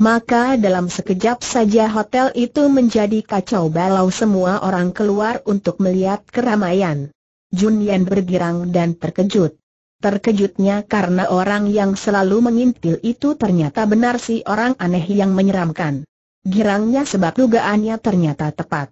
Maka dalam sekejap saja hotel itu menjadi kacau balau semua orang keluar untuk melihat keramaian. Jun Yan bergirang dan terkejut. Terkejutnya karena orang yang selalu mengintil itu ternyata benar si orang aneh yang menyeramkan. Girangnya sebab dugaannya ternyata tepat.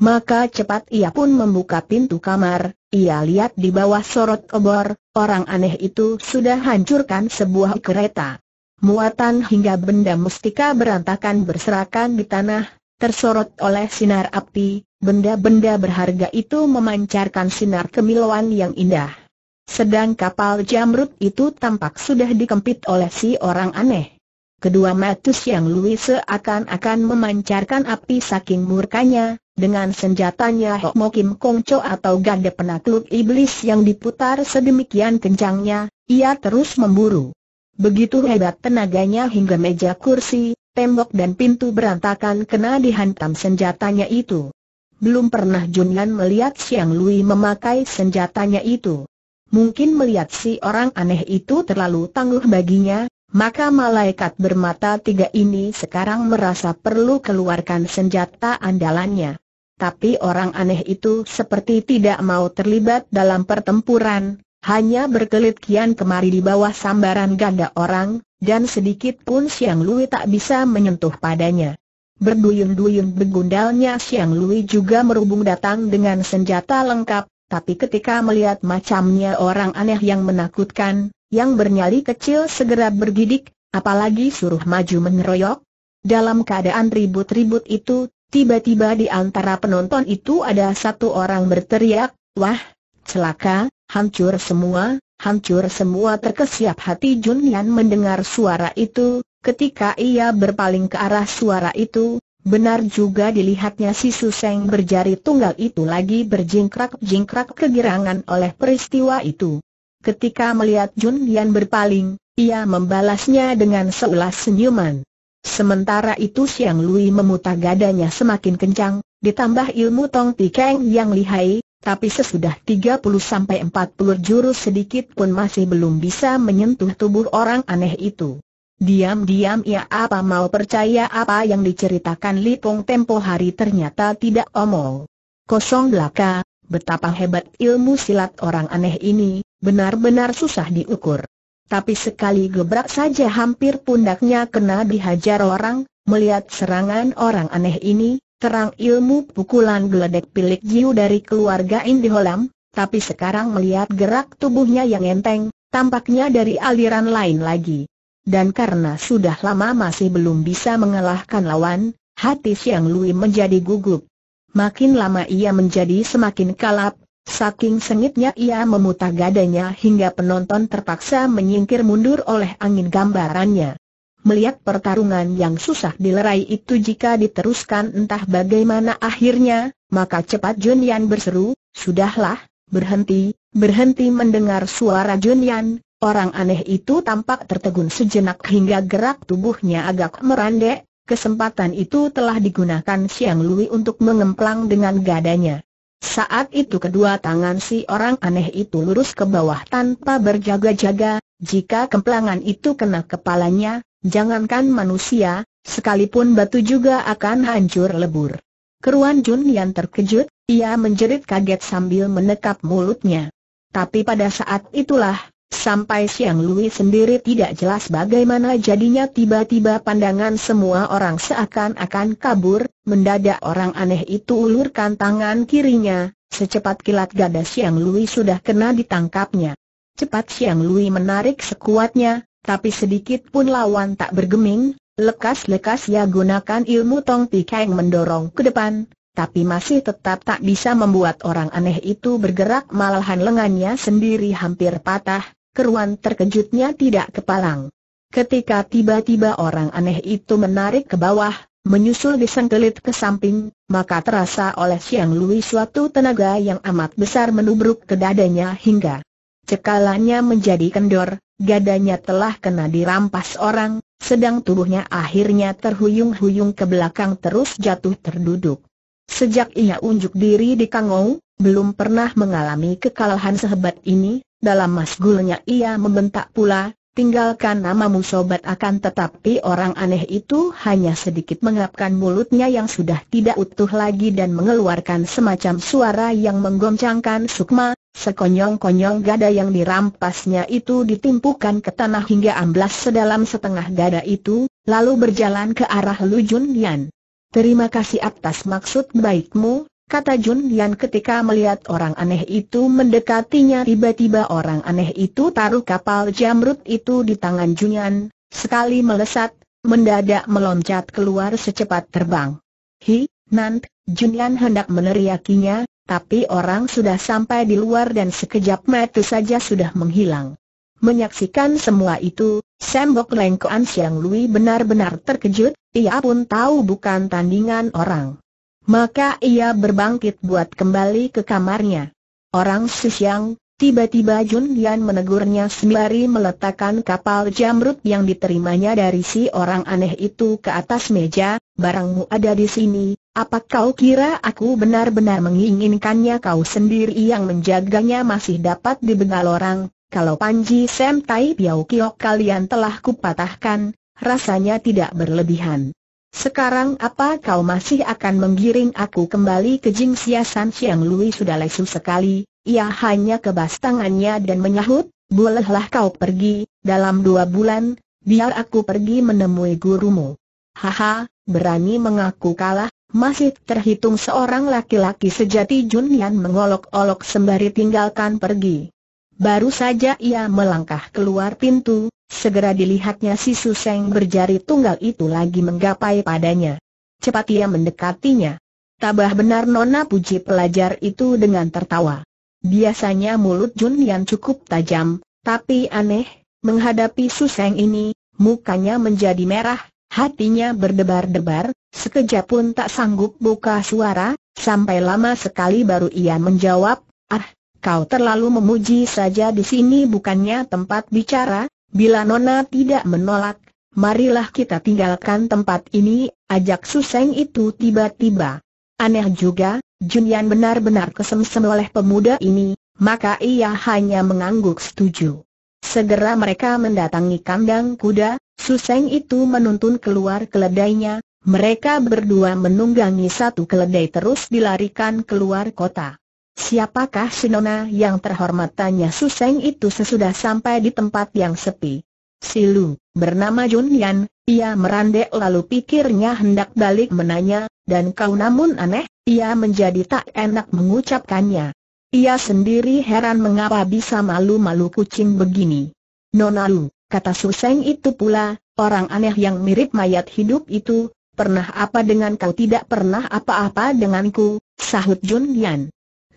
Maka cepat ia pun membuka pintu kamar, ia lihat di bawah sorot obor, orang aneh itu sudah hancurkan sebuah kereta. Muatan hingga benda mustika berantakan berserakan di tanah, tersorot oleh sinar api, benda-benda berharga itu memancarkan sinar kemilauan yang indah. Sedang kapal jamrut itu tampak sudah dikempit oleh si orang aneh. Kedua matus yang luise akan akan memancarkan api saking murkanya, dengan senjatanya Hokmo Kim Kongco atau ganda penakluk iblis yang diputar sedemikian kencangnya, ia terus memburu. Begitu hebat tenaganya hingga meja kursi, tembok dan pintu berantakan kena dihantam senjatanya itu. Belum pernah Junlan melihat Siang Lui memakai senjatanya itu. Mungkin melihat si orang aneh itu terlalu tangguh baginya, maka malaikat bermata tiga ini sekarang merasa perlu keluarkan senjata andalannya. Tapi orang aneh itu seperti tidak mau terlibat dalam pertempuran, hanya berkelit kian kemari di bawah sambaran ganda orang, dan sedikit pun Siang Lui tak bisa menyentuh padanya. Berduyun-duyun begundalnya Siang Lui juga merubung datang dengan senjata lengkap, tapi ketika melihat macamnya orang aneh yang menakutkan, yang bernyali kecil segera bergidik, apalagi suruh maju mengeroyok. Dalam keadaan ribut-ribut itu, tiba-tiba di antara penonton itu ada satu orang berteriak, Wah, celaka, hancur semua, hancur semua terkesiap hati Jun Yan mendengar suara itu, ketika ia berpaling ke arah suara itu, benar juga dilihatnya si Suseng berjari tunggal itu lagi berjingkrak-jingkrak kegirangan oleh peristiwa itu. Ketika melihat Jun Yan berpaling, ia membalasnya dengan seulas senyuman. Sementara itu Siang Lui memutar gadanya semakin kencang, ditambah ilmu Tong Tikeng yang lihai, tapi sesudah 30-40 jurus sedikit pun masih belum bisa menyentuh tubuh orang aneh itu. Diam-diam ia apa mau percaya apa yang diceritakan Pong tempo hari ternyata tidak omong. Kosong belaka, betapa hebat ilmu silat orang aneh ini, Benar-benar susah diukur. Tapi sekali gebrak saja hampir pundaknya kena dihajar orang, melihat serangan orang aneh ini, terang ilmu pukulan geledek pilik Jiu dari keluarga Indiholam, tapi sekarang melihat gerak tubuhnya yang enteng, tampaknya dari aliran lain lagi. Dan karena sudah lama masih belum bisa mengalahkan lawan, hati Siang Lui menjadi gugup. Makin lama ia menjadi semakin kalap, Saking sengitnya ia memutar gadanya hingga penonton terpaksa menyingkir mundur oleh angin gambarannya. Melihat pertarungan yang susah dilerai itu jika diteruskan entah bagaimana akhirnya, maka cepat Jun Yan berseru, Sudahlah, berhenti, berhenti mendengar suara Jun Yan, orang aneh itu tampak tertegun sejenak hingga gerak tubuhnya agak merandek, kesempatan itu telah digunakan Siang Lui untuk mengemplang dengan gadanya. Saat itu kedua tangan si orang aneh itu lurus ke bawah tanpa berjaga-jaga, jika kemplangan itu kena kepalanya, jangankan manusia, sekalipun batu juga akan hancur lebur. Keruan Jun yang terkejut, ia menjerit kaget sambil menekap mulutnya. Tapi pada saat itulah, Sampai siang Louis sendiri tidak jelas bagaimana jadinya tiba-tiba pandangan semua orang seakan-akan kabur, mendadak orang aneh itu ulurkan tangan kirinya, secepat kilat gada siang Louis sudah kena ditangkapnya. Cepat siang Louis menarik sekuatnya, tapi sedikit pun lawan tak bergeming, lekas-lekas ia gunakan ilmu Tong yang mendorong ke depan, tapi masih tetap tak bisa membuat orang aneh itu bergerak malahan lengannya sendiri hampir patah, keruan terkejutnya tidak kepalang. Ketika tiba-tiba orang aneh itu menarik ke bawah, menyusul disengkelit ke samping, maka terasa oleh Siang Lui suatu tenaga yang amat besar menubruk ke dadanya hingga cekalannya menjadi kendor, gadanya telah kena dirampas orang, sedang tubuhnya akhirnya terhuyung-huyung ke belakang terus jatuh terduduk. Sejak ia unjuk diri di Kangou, belum pernah mengalami kekalahan sehebat ini, dalam masgulnya ia membentak pula, tinggalkan namamu sobat akan tetapi orang aneh itu hanya sedikit mengapkan mulutnya yang sudah tidak utuh lagi dan mengeluarkan semacam suara yang menggoncangkan sukma, sekonyong-konyong gada yang dirampasnya itu ditimpukan ke tanah hingga amblas sedalam setengah gada itu, lalu berjalan ke arah Lu Jun Terima kasih atas maksud baikmu, kata Jun Yan ketika melihat orang aneh itu mendekatinya tiba-tiba orang aneh itu taruh kapal jamrut itu di tangan Jun Yan, sekali melesat, mendadak meloncat keluar secepat terbang. Hi, Nant, Jun Yan hendak meneriakinya, tapi orang sudah sampai di luar dan sekejap mata saja sudah menghilang. Menyaksikan semua itu, Sembok Lengkoan Siang Lui benar-benar terkejut, ia pun tahu bukan tandingan orang. Maka ia berbangkit buat kembali ke kamarnya. Orang Siang, tiba-tiba Jun Yan menegurnya sembari meletakkan kapal jamrut yang diterimanya dari si orang aneh itu ke atas meja, barangmu ada di sini, apa kau kira aku benar-benar menginginkannya kau sendiri yang menjaganya masih dapat dibengal orang, kalau Panji Sem Tai Piau Kiok kalian telah kupatahkan, rasanya tidak berlebihan. Sekarang apa kau masih akan menggiring aku kembali ke Jing Xia San Xiang Lui sudah lesu sekali, ia hanya kebas tangannya dan menyahut, bolehlah kau pergi, dalam dua bulan, biar aku pergi menemui gurumu. Haha, berani mengaku kalah, masih terhitung seorang laki-laki sejati Jun Yan mengolok-olok sembari tinggalkan pergi. Baru saja ia melangkah keluar pintu, segera dilihatnya si Suseng berjari tunggal itu lagi menggapai padanya. Cepat ia mendekatinya. Tabah benar Nona puji pelajar itu dengan tertawa. Biasanya mulut Jun yang cukup tajam, tapi aneh, menghadapi Suseng ini, mukanya menjadi merah, hatinya berdebar-debar, sekejap pun tak sanggup buka suara, sampai lama sekali baru ia menjawab, ah, kau terlalu memuji saja di sini bukannya tempat bicara, bila Nona tidak menolak, marilah kita tinggalkan tempat ini, ajak Suseng itu tiba-tiba. Aneh juga, Junyan benar-benar kesemsem oleh pemuda ini, maka ia hanya mengangguk setuju. Segera mereka mendatangi kandang kuda, Suseng itu menuntun keluar keledainya, mereka berdua menunggangi satu keledai terus dilarikan keluar kota. Siapakah Sinona yang terhormat tanya Suseng itu sesudah sampai di tempat yang sepi. Silu, bernama Jun Yan, ia merandek lalu pikirnya hendak balik menanya, dan kau namun aneh, ia menjadi tak enak mengucapkannya. Ia sendiri heran mengapa bisa malu-malu kucing begini. Nona Lu, kata Suseng itu pula, orang aneh yang mirip mayat hidup itu, pernah apa dengan kau tidak pernah apa-apa denganku, sahut Jun Yan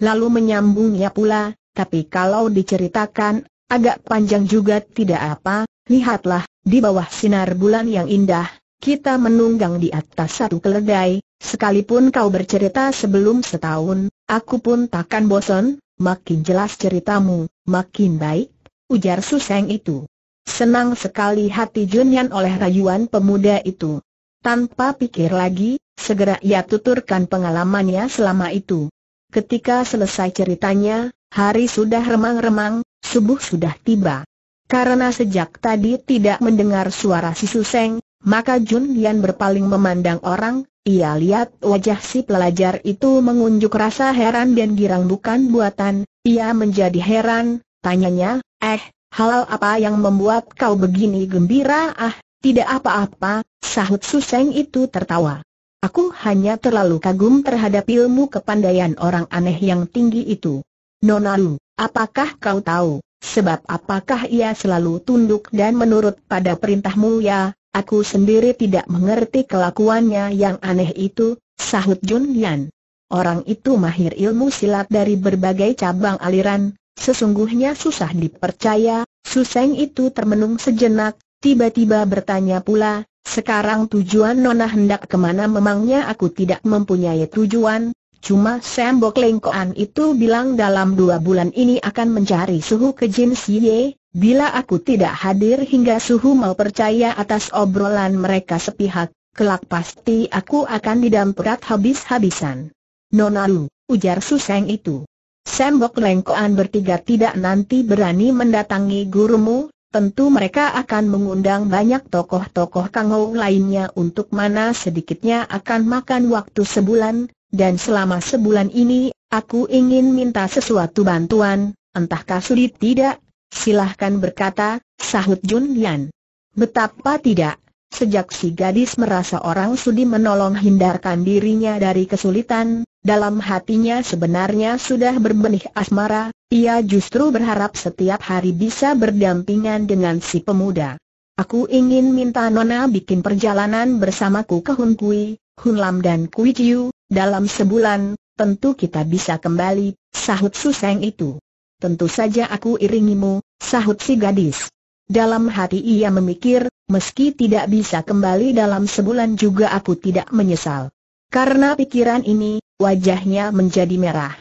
lalu menyambungnya pula, tapi kalau diceritakan, agak panjang juga tidak apa, lihatlah, di bawah sinar bulan yang indah, kita menunggang di atas satu keledai, sekalipun kau bercerita sebelum setahun, aku pun takkan bosan, makin jelas ceritamu, makin baik, ujar Suseng itu. Senang sekali hati Junyan oleh rayuan pemuda itu. Tanpa pikir lagi, segera ia tuturkan pengalamannya selama itu. Ketika selesai ceritanya, hari sudah remang-remang, subuh sudah tiba. Karena sejak tadi tidak mendengar suara si Suseng, maka Jun Lian berpaling memandang orang, ia lihat wajah si pelajar itu mengunjuk rasa heran dan girang bukan buatan, ia menjadi heran, tanyanya, eh, hal apa yang membuat kau begini gembira ah, tidak apa-apa, sahut Suseng itu tertawa. Aku hanya terlalu kagum terhadap ilmu kepandaian orang aneh yang tinggi itu. Nona Lu, apakah kau tahu, sebab apakah ia selalu tunduk dan menurut pada perintahmu ya, aku sendiri tidak mengerti kelakuannya yang aneh itu, sahut Jun Yan. Orang itu mahir ilmu silat dari berbagai cabang aliran, sesungguhnya susah dipercaya, Suseng itu termenung sejenak, tiba-tiba bertanya pula, sekarang tujuan Nona hendak kemana memangnya aku tidak mempunyai tujuan, cuma Sembok Lengkoan itu bilang dalam dua bulan ini akan mencari suhu ke Jin Siye, bila aku tidak hadir hingga suhu mau percaya atas obrolan mereka sepihak, kelak pasti aku akan didamprat habis-habisan. Nona Lu, ujar Suseng itu. Sembok Lengkoan bertiga tidak nanti berani mendatangi gurumu, tentu mereka akan mengundang banyak tokoh-tokoh kangou lainnya untuk mana sedikitnya akan makan waktu sebulan, dan selama sebulan ini, aku ingin minta sesuatu bantuan, entahkah sulit tidak, silahkan berkata, sahut Jun Yan. Betapa tidak, Sejak si gadis merasa orang sudi menolong hindarkan dirinya dari kesulitan, dalam hatinya sebenarnya sudah berbenih asmara, ia justru berharap setiap hari bisa berdampingan dengan si pemuda. Aku ingin minta Nona bikin perjalanan bersamaku ke Hun Kui, Hun Lam dan Kui Chiu, dalam sebulan, tentu kita bisa kembali, sahut Suseng itu. Tentu saja aku iringimu, sahut si gadis. Dalam hati ia memikir, meski tidak bisa kembali dalam sebulan juga aku tidak menyesal. Karena pikiran ini, wajahnya menjadi merah.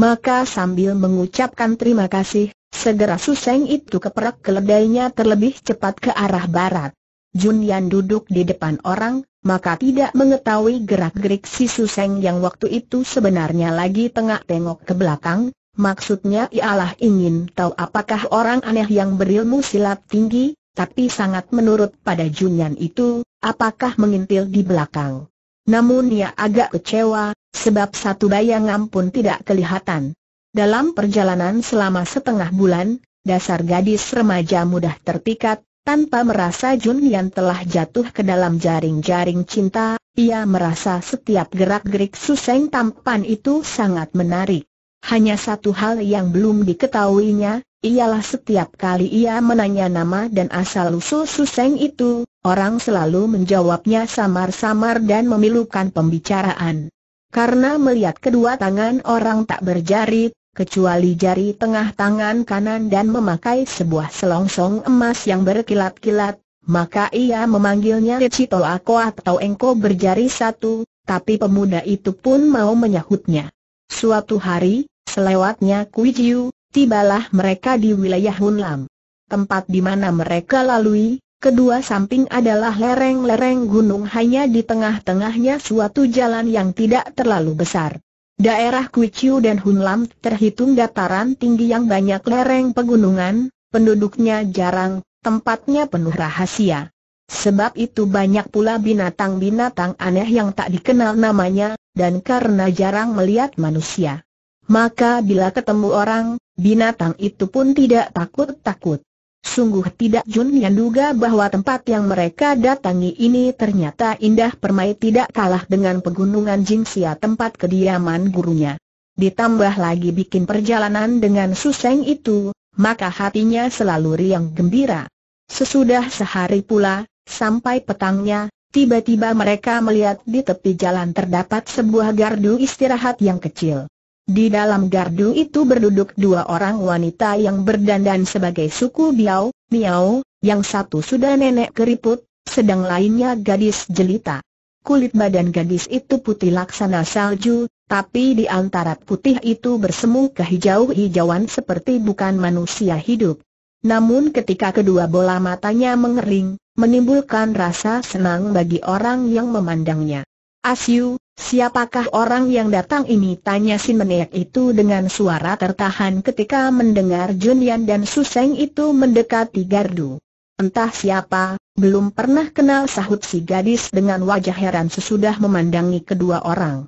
Maka sambil mengucapkan terima kasih, segera Suseng itu keperak keledainya terlebih cepat ke arah barat. Jun duduk di depan orang, maka tidak mengetahui gerak-gerik si Suseng yang waktu itu sebenarnya lagi tengah tengok ke belakang, Maksudnya ialah ingin tahu apakah orang aneh yang berilmu silat tinggi, tapi sangat menurut pada Junyan itu, apakah mengintil di belakang. Namun ia agak kecewa, sebab satu bayangan pun tidak kelihatan. Dalam perjalanan selama setengah bulan, dasar gadis remaja mudah terpikat, tanpa merasa Jun telah jatuh ke dalam jaring-jaring cinta, ia merasa setiap gerak-gerik Suseng tampan itu sangat menarik. Hanya satu hal yang belum diketahuinya, ialah setiap kali ia menanya nama dan asal-usul Suseng itu, orang selalu menjawabnya samar-samar dan memilukan pembicaraan. Karena melihat kedua tangan orang tak berjari, kecuali jari tengah tangan kanan dan memakai sebuah selongsong emas yang berkilat-kilat, maka ia memanggilnya Recito Ako atau Engko berjari satu, tapi pemuda itu pun mau menyahutnya. Suatu hari, selewatnya Kuijiu, tibalah mereka di wilayah Hunlam. Tempat di mana mereka lalui, kedua samping adalah lereng-lereng gunung hanya di tengah-tengahnya suatu jalan yang tidak terlalu besar. Daerah Jiu dan Hunlam terhitung dataran tinggi yang banyak lereng pegunungan, penduduknya jarang, tempatnya penuh rahasia. Sebab itu banyak pula binatang-binatang aneh yang tak dikenal namanya, dan karena jarang melihat manusia. Maka bila ketemu orang, binatang itu pun tidak takut-takut. Sungguh tidak Jun yang duga bahwa tempat yang mereka datangi ini ternyata indah permai tidak kalah dengan pegunungan Jingxia tempat kediaman gurunya. Ditambah lagi bikin perjalanan dengan Suseng itu, maka hatinya selalu riang gembira. Sesudah sehari pula, sampai petangnya, Tiba-tiba mereka melihat di tepi jalan terdapat sebuah gardu istirahat yang kecil. Di dalam gardu itu berduduk dua orang wanita yang berdandan sebagai suku Biao, Miao, yang satu sudah nenek keriput, sedang lainnya gadis jelita. Kulit badan gadis itu putih laksana salju, tapi di antara putih itu bersemu kehijau-hijauan seperti bukan manusia hidup. Namun ketika kedua bola matanya mengering, menimbulkan rasa senang bagi orang yang memandangnya. Asyu, siapakah orang yang datang ini? Tanya si meniak itu dengan suara tertahan ketika mendengar Junian dan Suseng itu mendekati gardu. Entah siapa, belum pernah kenal sahut si gadis dengan wajah heran sesudah memandangi kedua orang.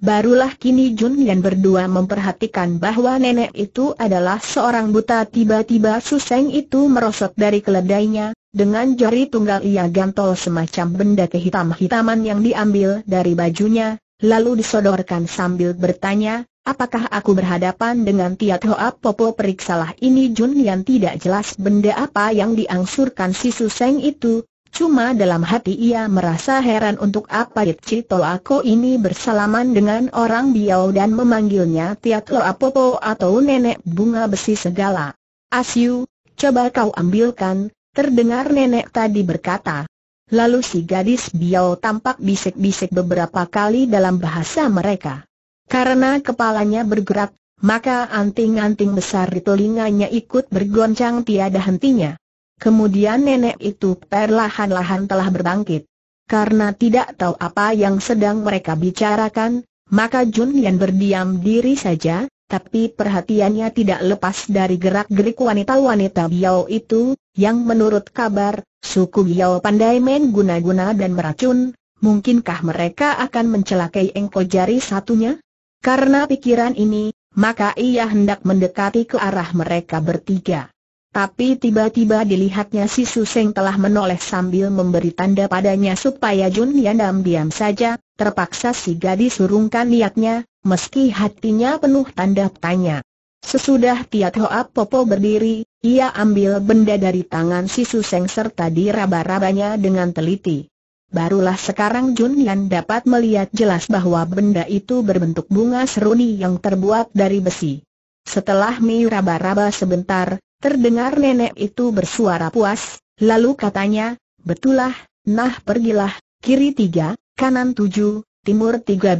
Barulah kini Jun dan berdua memperhatikan bahwa nenek itu adalah seorang buta tiba-tiba Suseng itu merosot dari keledainya, dengan jari tunggal ia gantol semacam benda kehitam-hitaman yang diambil dari bajunya, lalu disodorkan sambil bertanya, Apakah aku berhadapan dengan Tiat Hoa Popo periksalah ini Jun yang tidak jelas benda apa yang diangsurkan si Suseng itu, cuma dalam hati ia merasa heran untuk apa cito Toako ini bersalaman dengan orang biau dan memanggilnya Tiat Hoa Popo atau Nenek Bunga Besi Segala. Asyu, coba kau ambilkan, Terdengar nenek tadi berkata. Lalu si gadis biau tampak bisik-bisik beberapa kali dalam bahasa mereka. Karena kepalanya bergerak, maka anting-anting besar di telinganya ikut bergoncang tiada hentinya. Kemudian nenek itu perlahan-lahan telah berbangkit. Karena tidak tahu apa yang sedang mereka bicarakan, maka Jun Yan berdiam diri saja, tapi perhatiannya tidak lepas dari gerak-gerik wanita-wanita Biao itu, yang menurut kabar, suku Biao pandai main guna-guna dan meracun, mungkinkah mereka akan mencelakai engkau jari satunya? Karena pikiran ini, maka ia hendak mendekati ke arah mereka bertiga. Tapi tiba-tiba dilihatnya si Suseng telah menoleh sambil memberi tanda padanya supaya Jun Yandam diam saja, Terpaksa si gadis surungkan niatnya, meski hatinya penuh tanda tanya. Sesudah Tiat Hoa Popo berdiri, ia ambil benda dari tangan si Suseng serta diraba-rabanya dengan teliti. Barulah sekarang Jun Yan dapat melihat jelas bahwa benda itu berbentuk bunga seruni yang terbuat dari besi. Setelah Miu raba-raba sebentar, terdengar nenek itu bersuara puas, lalu katanya, betulah, nah pergilah, kiri tiga, kanan 7, timur 13,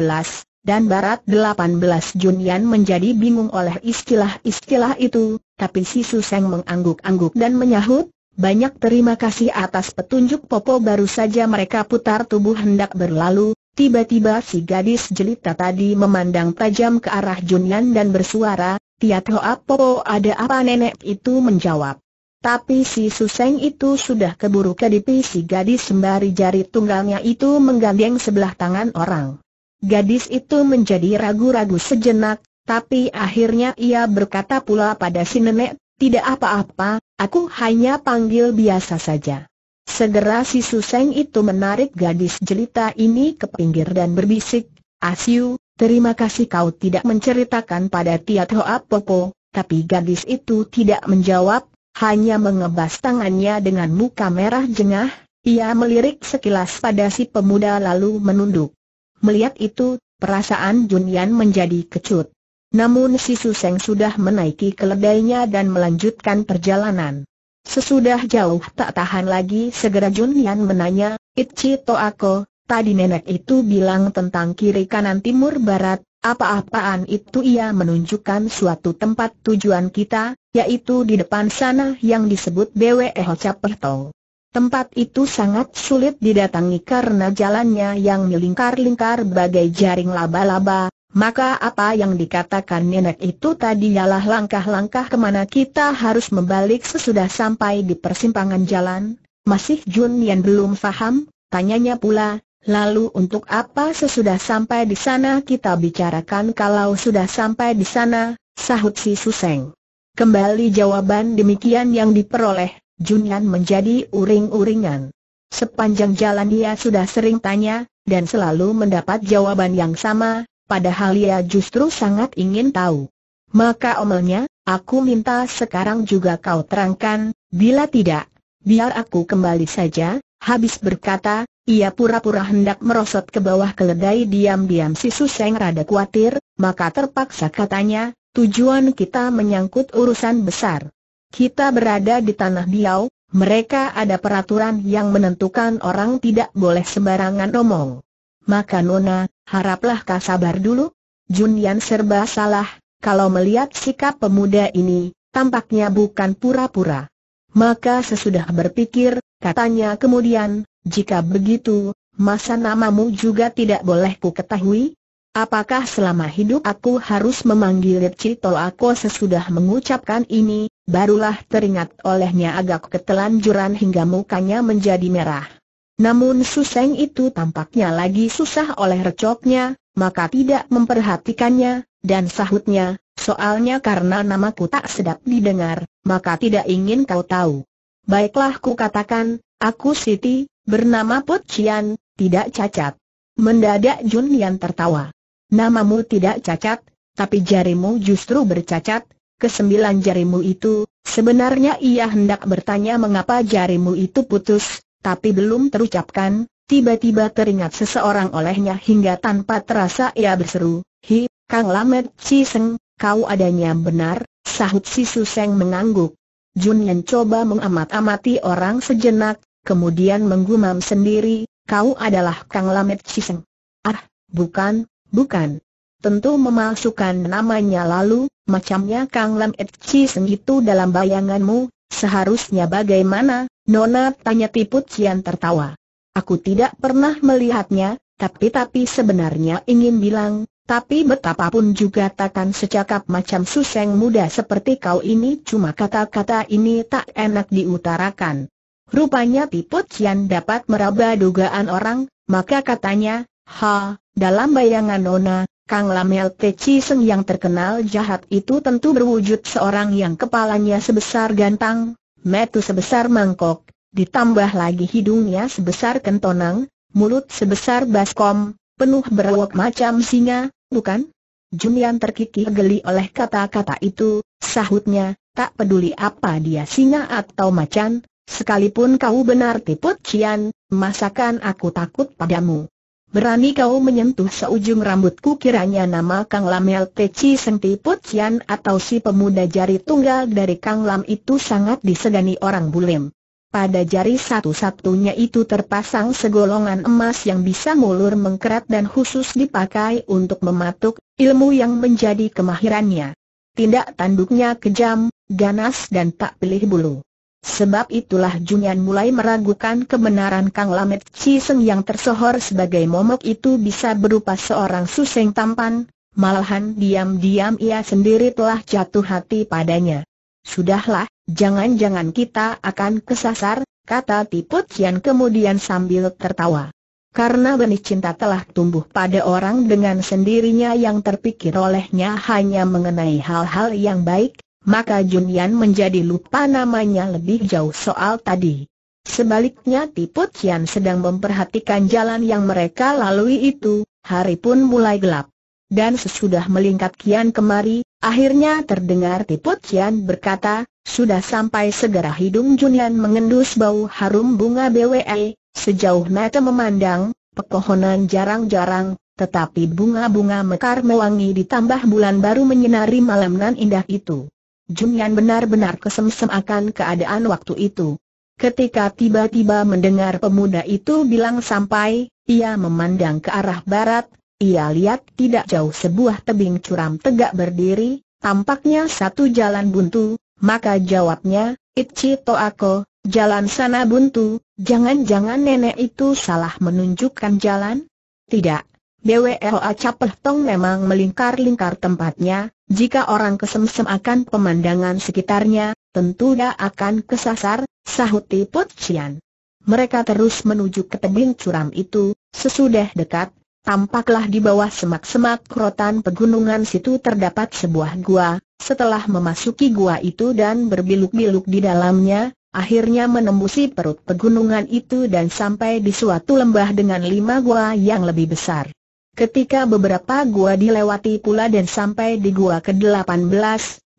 dan barat 18 Junian menjadi bingung oleh istilah-istilah itu, tapi si Suseng mengangguk-angguk dan menyahut, banyak terima kasih atas petunjuk Popo baru saja mereka putar tubuh hendak berlalu, tiba-tiba si gadis jelita tadi memandang tajam ke arah Junian dan bersuara, Tiat Hoa Popo ada apa nenek itu menjawab. Tapi si Suseng itu sudah keburu kedipi si gadis sembari jari tunggalnya itu menggandeng sebelah tangan orang. Gadis itu menjadi ragu-ragu sejenak, tapi akhirnya ia berkata pula pada si nenek, tidak apa-apa, aku hanya panggil biasa saja. Segera si Suseng itu menarik gadis jelita ini ke pinggir dan berbisik, Asiu, terima kasih kau tidak menceritakan pada Tiat Hoa Popo, tapi gadis itu tidak menjawab, hanya mengebas tangannya dengan muka merah jengah, ia melirik sekilas pada si pemuda lalu menunduk. Melihat itu, perasaan Junian menjadi kecut. Namun si Suseng sudah menaiki keledainya dan melanjutkan perjalanan. Sesudah jauh tak tahan lagi segera Junian menanya, Itchi Toako, tadi nenek itu bilang tentang kiri kanan timur barat, apa-apaan itu ia menunjukkan suatu tempat tujuan kita, yaitu di depan sana yang disebut BWE Hocaperto. Tempat itu sangat sulit didatangi karena jalannya yang melingkar-lingkar bagai jaring laba-laba, maka apa yang dikatakan nenek itu tadi ialah langkah-langkah kemana kita harus membalik sesudah sampai di persimpangan jalan. Masih Jun yang belum faham, tanyanya pula, Lalu untuk apa sesudah sampai di sana kita bicarakan kalau sudah sampai di sana, sahut si Suseng. Kembali jawaban demikian yang diperoleh, Junyan menjadi uring-uringan. Sepanjang jalan dia sudah sering tanya, dan selalu mendapat jawaban yang sama, padahal ia justru sangat ingin tahu. Maka omelnya, aku minta sekarang juga kau terangkan, bila tidak, biar aku kembali saja, habis berkata, ia pura-pura hendak merosot ke bawah keledai diam-diam si Suseng rada khawatir, maka terpaksa katanya, tujuan kita menyangkut urusan besar. Kita berada di tanah Diau, mereka ada peraturan yang menentukan orang tidak boleh sembarangan omong. Maka Nona, haraplah kau sabar dulu. Junian serba salah, kalau melihat sikap pemuda ini, tampaknya bukan pura-pura. Maka sesudah berpikir, Katanya kemudian, jika begitu, masa namamu juga tidak boleh ku ketahui? Apakah selama hidup aku harus memanggil Cito Ako sesudah mengucapkan ini, barulah teringat olehnya agak ketelanjuran hingga mukanya menjadi merah. Namun Suseng itu tampaknya lagi susah oleh recoknya, maka tidak memperhatikannya, dan sahutnya, soalnya karena namaku tak sedap didengar, maka tidak ingin kau tahu. Baiklah ku katakan, aku Siti, bernama Put Cian, tidak cacat. Mendadak Jun Yan tertawa. Namamu tidak cacat, tapi jarimu justru bercacat, kesembilan jarimu itu, sebenarnya ia hendak bertanya mengapa jarimu itu putus, tapi belum terucapkan, tiba-tiba teringat seseorang olehnya hingga tanpa terasa ia berseru, Hi, Kang Lamet Ciseng, kau adanya benar, sahut si Suseng mengangguk. Jun coba mengamat-amati orang sejenak, kemudian menggumam sendiri, kau adalah Kang Lamet Ciseng. Ah, bukan, bukan. Tentu memalsukan namanya lalu, macamnya Kang Lamet Ciseng itu dalam bayanganmu, seharusnya bagaimana, Nona tanya Tiput Cian tertawa. Aku tidak pernah melihatnya, tapi-tapi sebenarnya ingin bilang, tapi betapapun juga takkan secakap macam suseng muda seperti kau ini cuma kata-kata ini tak enak diutarakan. Rupanya Tipu Cian dapat meraba dugaan orang, maka katanya, ha, dalam bayangan Nona, Kang Lamel Teci Seng yang terkenal jahat itu tentu berwujud seorang yang kepalanya sebesar gantang, metu sebesar mangkok, ditambah lagi hidungnya sebesar kentonang, mulut sebesar baskom, penuh berwok macam singa, bukan? Junian terkikih geli oleh kata-kata itu, sahutnya, tak peduli apa dia singa atau macan, sekalipun kau benar tipu cian, masakan aku takut padamu. Berani kau menyentuh seujung rambutku kiranya nama Kang Lamel Teci Senti Putian atau si pemuda jari tunggal dari Kang Lam itu sangat disegani orang bulim. Pada jari satu-satunya itu terpasang segolongan emas yang bisa mulur mengkerat dan khusus dipakai untuk mematuk, ilmu yang menjadi kemahirannya. Tindak tanduknya kejam, ganas dan tak pilih bulu. Sebab itulah Junyan mulai meragukan kebenaran Kang Lamet Ciseng yang tersohor sebagai momok itu bisa berupa seorang suseng tampan, malahan diam-diam ia sendiri telah jatuh hati padanya. Sudahlah, Jangan-jangan kita akan kesasar, kata Tiput Kian kemudian sambil tertawa. Karena benih cinta telah tumbuh pada orang dengan sendirinya yang terpikir olehnya hanya mengenai hal-hal yang baik, maka Junian menjadi lupa namanya lebih jauh soal tadi. Sebaliknya Tiput Kian sedang memperhatikan jalan yang mereka lalui itu, hari pun mulai gelap dan sesudah melingkat kian kemari, akhirnya terdengar Tiput kian berkata, sudah sampai segera hidung Junian mengendus bau harum bunga BWE, sejauh mata memandang, pekohonan jarang-jarang, tetapi bunga-bunga mekar mewangi ditambah bulan baru menyinari malam nan indah itu. Junian benar-benar kesemsem akan keadaan waktu itu. Ketika tiba-tiba mendengar pemuda itu bilang sampai, ia memandang ke arah barat, ia lihat tidak jauh sebuah tebing curam tegak berdiri, tampaknya satu jalan buntu, maka jawabnya, Itchi Toako, jalan sana buntu, jangan-jangan nenek itu salah menunjukkan jalan? Tidak, BWLA Capeh Tong memang melingkar-lingkar tempatnya, jika orang kesemsem akan pemandangan sekitarnya, tentu dia akan kesasar, sahut Tiput Cian. Mereka terus menuju ke tebing curam itu, sesudah dekat, Tampaklah di bawah semak-semak rotan pegunungan situ terdapat sebuah gua, setelah memasuki gua itu dan berbiluk-biluk di dalamnya, akhirnya menembusi perut pegunungan itu dan sampai di suatu lembah dengan lima gua yang lebih besar. Ketika beberapa gua dilewati pula dan sampai di gua ke-18,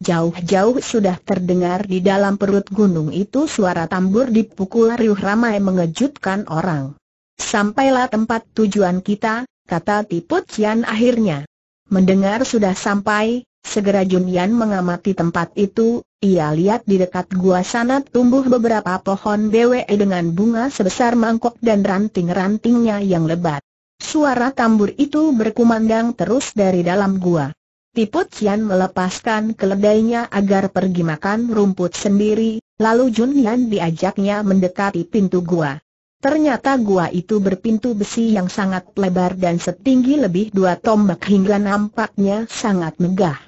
jauh-jauh sudah terdengar di dalam perut gunung itu suara tambur dipukul riuh ramai mengejutkan orang. Sampailah tempat tujuan kita, kata Tiput Cian akhirnya. Mendengar sudah sampai, segera Junian mengamati tempat itu, ia lihat di dekat gua sana tumbuh beberapa pohon BWE dengan bunga sebesar mangkok dan ranting-rantingnya yang lebat. Suara tambur itu berkumandang terus dari dalam gua. Tiput Cian melepaskan keledainya agar pergi makan rumput sendiri, lalu Junian diajaknya mendekati pintu gua. Ternyata gua itu berpintu besi yang sangat lebar dan setinggi lebih dua tombak hingga nampaknya sangat megah.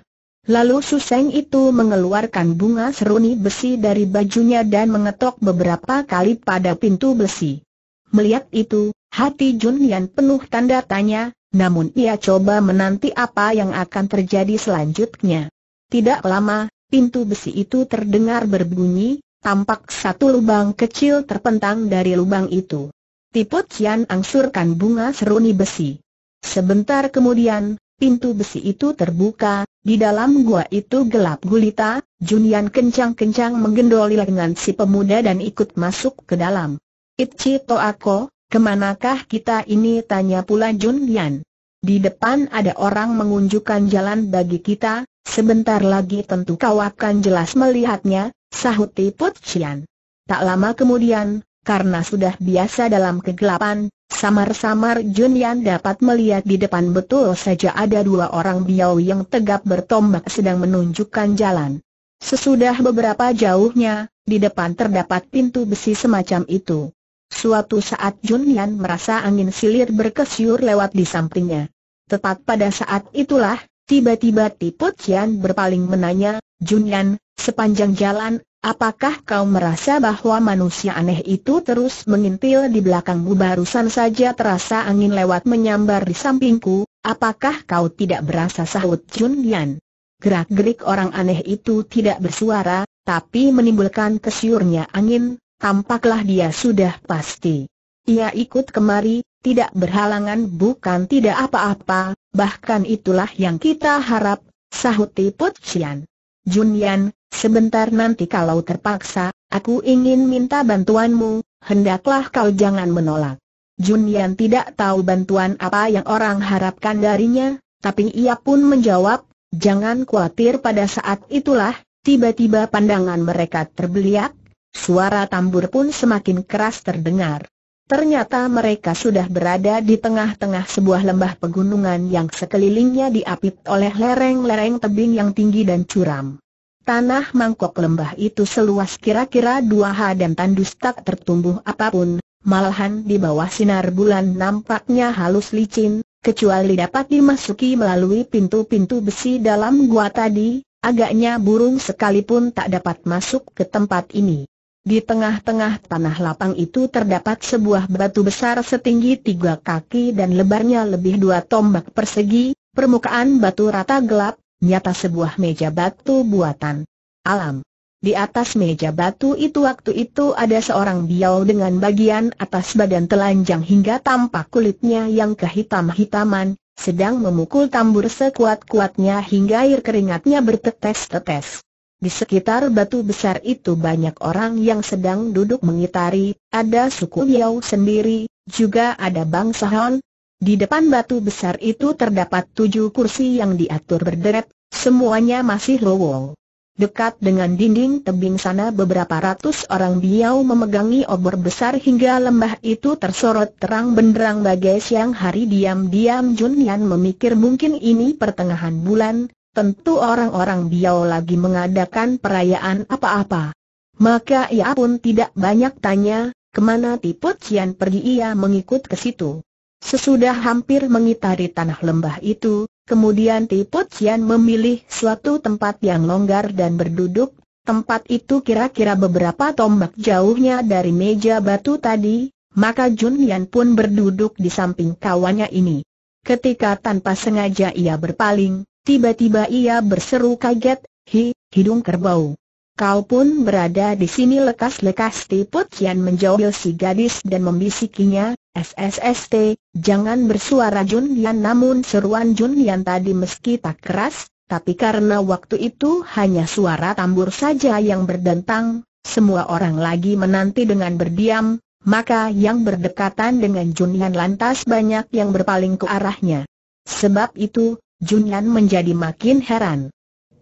Lalu Suseng itu mengeluarkan bunga seruni besi dari bajunya dan mengetok beberapa kali pada pintu besi. Melihat itu, hati Yan penuh tanda tanya, namun ia coba menanti apa yang akan terjadi selanjutnya. Tidak lama, pintu besi itu terdengar berbunyi, tampak satu lubang kecil terpentang dari lubang itu. Tipe Cian angsurkan bunga seruni besi. Sebentar kemudian, pintu besi itu terbuka, di dalam gua itu gelap gulita, Junian kencang-kencang menggendoli lengan si pemuda dan ikut masuk ke dalam. Itchi Toako, kemanakah kita ini tanya pula Junian. Di depan ada orang mengunjukkan jalan bagi kita, sebentar lagi tentu kau akan jelas melihatnya, sahut Tiput Cian. Tak lama kemudian, karena sudah biasa dalam kegelapan, samar-samar Jun Yan dapat melihat di depan betul saja ada dua orang biau yang tegap bertombak sedang menunjukkan jalan. Sesudah beberapa jauhnya, di depan terdapat pintu besi semacam itu. Suatu saat Jun Yan merasa angin silir berkesyur lewat di sampingnya. Tepat pada saat itulah, Tiba-tiba Tipu Tian berpaling menanya, Junyan, sepanjang jalan, apakah kau merasa bahwa manusia aneh itu terus mengintil di belakangmu barusan saja terasa angin lewat menyambar di sampingku, apakah kau tidak berasa sahut Junyan? Gerak-gerik orang aneh itu tidak bersuara, tapi menimbulkan kesiurnya angin, tampaklah dia sudah pasti. Ia ikut kemari, tidak berhalangan bukan tidak apa-apa, bahkan itulah yang kita harap, sahut Tiput Cian. Yan, sebentar nanti kalau terpaksa, aku ingin minta bantuanmu, hendaklah kau jangan menolak. Yan tidak tahu bantuan apa yang orang harapkan darinya, tapi ia pun menjawab, jangan khawatir pada saat itulah, tiba-tiba pandangan mereka terbeliak, suara tambur pun semakin keras terdengar. Ternyata mereka sudah berada di tengah-tengah sebuah lembah pegunungan yang sekelilingnya diapit oleh lereng-lereng tebing yang tinggi dan curam. Tanah mangkok lembah itu seluas kira-kira dua ha dan tandus tak tertumbuh apapun, malahan di bawah sinar bulan nampaknya halus licin, kecuali dapat dimasuki melalui pintu-pintu besi dalam gua tadi, agaknya burung sekalipun tak dapat masuk ke tempat ini. Di tengah-tengah tanah lapang itu terdapat sebuah batu besar setinggi tiga kaki dan lebarnya lebih dua tombak persegi, permukaan batu rata gelap, nyata sebuah meja batu buatan. Alam. Di atas meja batu itu waktu itu ada seorang biau dengan bagian atas badan telanjang hingga tampak kulitnya yang kehitam-hitaman, sedang memukul tambur sekuat-kuatnya hingga air keringatnya bertetes-tetes. Di sekitar batu besar itu banyak orang yang sedang duduk mengitari, ada suku Yau sendiri, juga ada bangsa Han. Di depan batu besar itu terdapat tujuh kursi yang diatur berderet, semuanya masih lowong. Dekat dengan dinding tebing sana beberapa ratus orang Biau memegangi obor besar hingga lembah itu tersorot terang benderang bagai siang hari diam-diam Jun Yan memikir mungkin ini pertengahan bulan, tentu orang-orang Biau lagi mengadakan perayaan apa-apa. Maka ia pun tidak banyak tanya, kemana Tipu Cian pergi ia mengikut ke situ. Sesudah hampir mengitari tanah lembah itu, kemudian Tipu Cian memilih suatu tempat yang longgar dan berduduk, tempat itu kira-kira beberapa tombak jauhnya dari meja batu tadi, maka Jun Yan pun berduduk di samping kawannya ini. Ketika tanpa sengaja ia berpaling, Tiba-tiba ia berseru kaget, hi, hidung kerbau. Kau pun berada di sini lekas-lekas Tiput Kian si gadis dan membisikinya, SSST, jangan bersuara Jun Yan namun seruan Jun Yan tadi meski tak keras, tapi karena waktu itu hanya suara tambur saja yang berdentang, semua orang lagi menanti dengan berdiam, maka yang berdekatan dengan Jun Yan lantas banyak yang berpaling ke arahnya. Sebab itu, Junyan menjadi makin heran.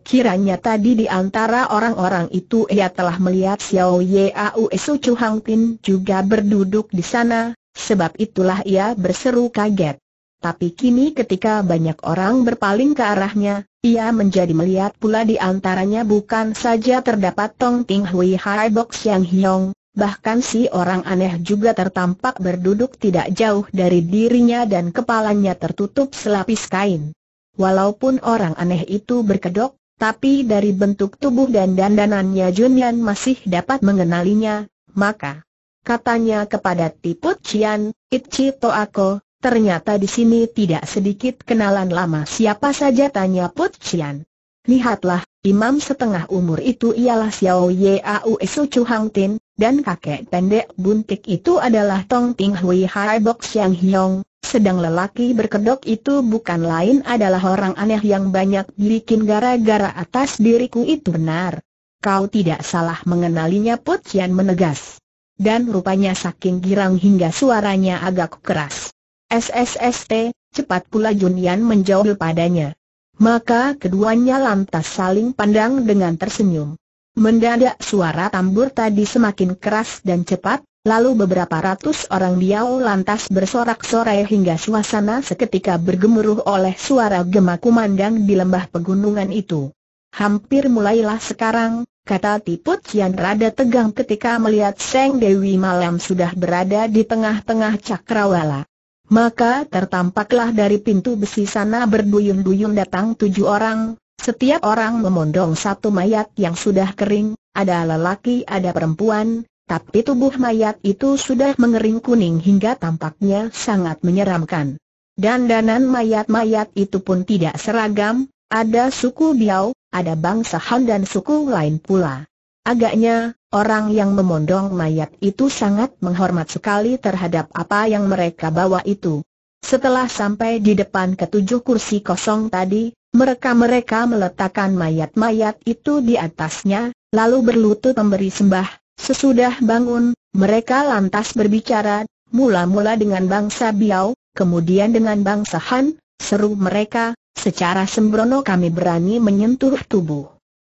Kiranya tadi di antara orang-orang itu ia telah melihat Xiao Ye Su Chu Hang Tin juga berduduk di sana, sebab itulah ia berseru kaget. Tapi kini ketika banyak orang berpaling ke arahnya, ia menjadi melihat pula di antaranya bukan saja terdapat Tong Ting Hui Hai Bok Yang Hiong, bahkan si orang aneh juga tertampak berduduk tidak jauh dari dirinya dan kepalanya tertutup selapis kain. Walaupun orang aneh itu berkedok, tapi dari bentuk tubuh dan dandanannya Yan masih dapat mengenalinya, maka katanya kepada Tiput Cian, Itchi Toako, ternyata di sini tidak sedikit kenalan lama siapa saja tanya Put Cian. Lihatlah, imam setengah umur itu ialah Xiao Yau Su Chu Hang Tin, dan kakek pendek buntik itu adalah Tong Ting Hui Hai Bok Xiang Hiong, sedang lelaki berkedok itu bukan lain adalah orang aneh yang banyak bikin gara-gara atas diriku itu benar. Kau tidak salah mengenalinya Put Cian menegas. Dan rupanya saking girang hingga suaranya agak keras. SSST, cepat pula Junian menjawab padanya. Maka keduanya lantas saling pandang dengan tersenyum. Mendadak suara tambur tadi semakin keras dan cepat, lalu beberapa ratus orang biau lantas bersorak-sorai hingga suasana seketika bergemuruh oleh suara gema kumandang di lembah pegunungan itu. Hampir mulailah sekarang, kata Tiput yang rada tegang ketika melihat Seng Dewi malam sudah berada di tengah-tengah cakrawala. Maka tertampaklah dari pintu besi sana berduyun-duyun datang tujuh orang, setiap orang memondong satu mayat yang sudah kering, ada lelaki ada perempuan, tapi tubuh mayat itu sudah mengering kuning hingga tampaknya sangat menyeramkan. Dandanan mayat-mayat itu pun tidak seragam, ada suku Biau, ada bangsa Han dan suku lain pula. Agaknya, orang yang memondong mayat itu sangat menghormat sekali terhadap apa yang mereka bawa itu. Setelah sampai di depan ketujuh kursi kosong tadi, mereka-mereka meletakkan mayat-mayat itu di atasnya, lalu berlutut memberi sembah. Sesudah bangun, mereka lantas berbicara, mula-mula dengan bangsa Biao, kemudian dengan bangsa Han, seru mereka, secara sembrono kami berani menyentuh tubuh.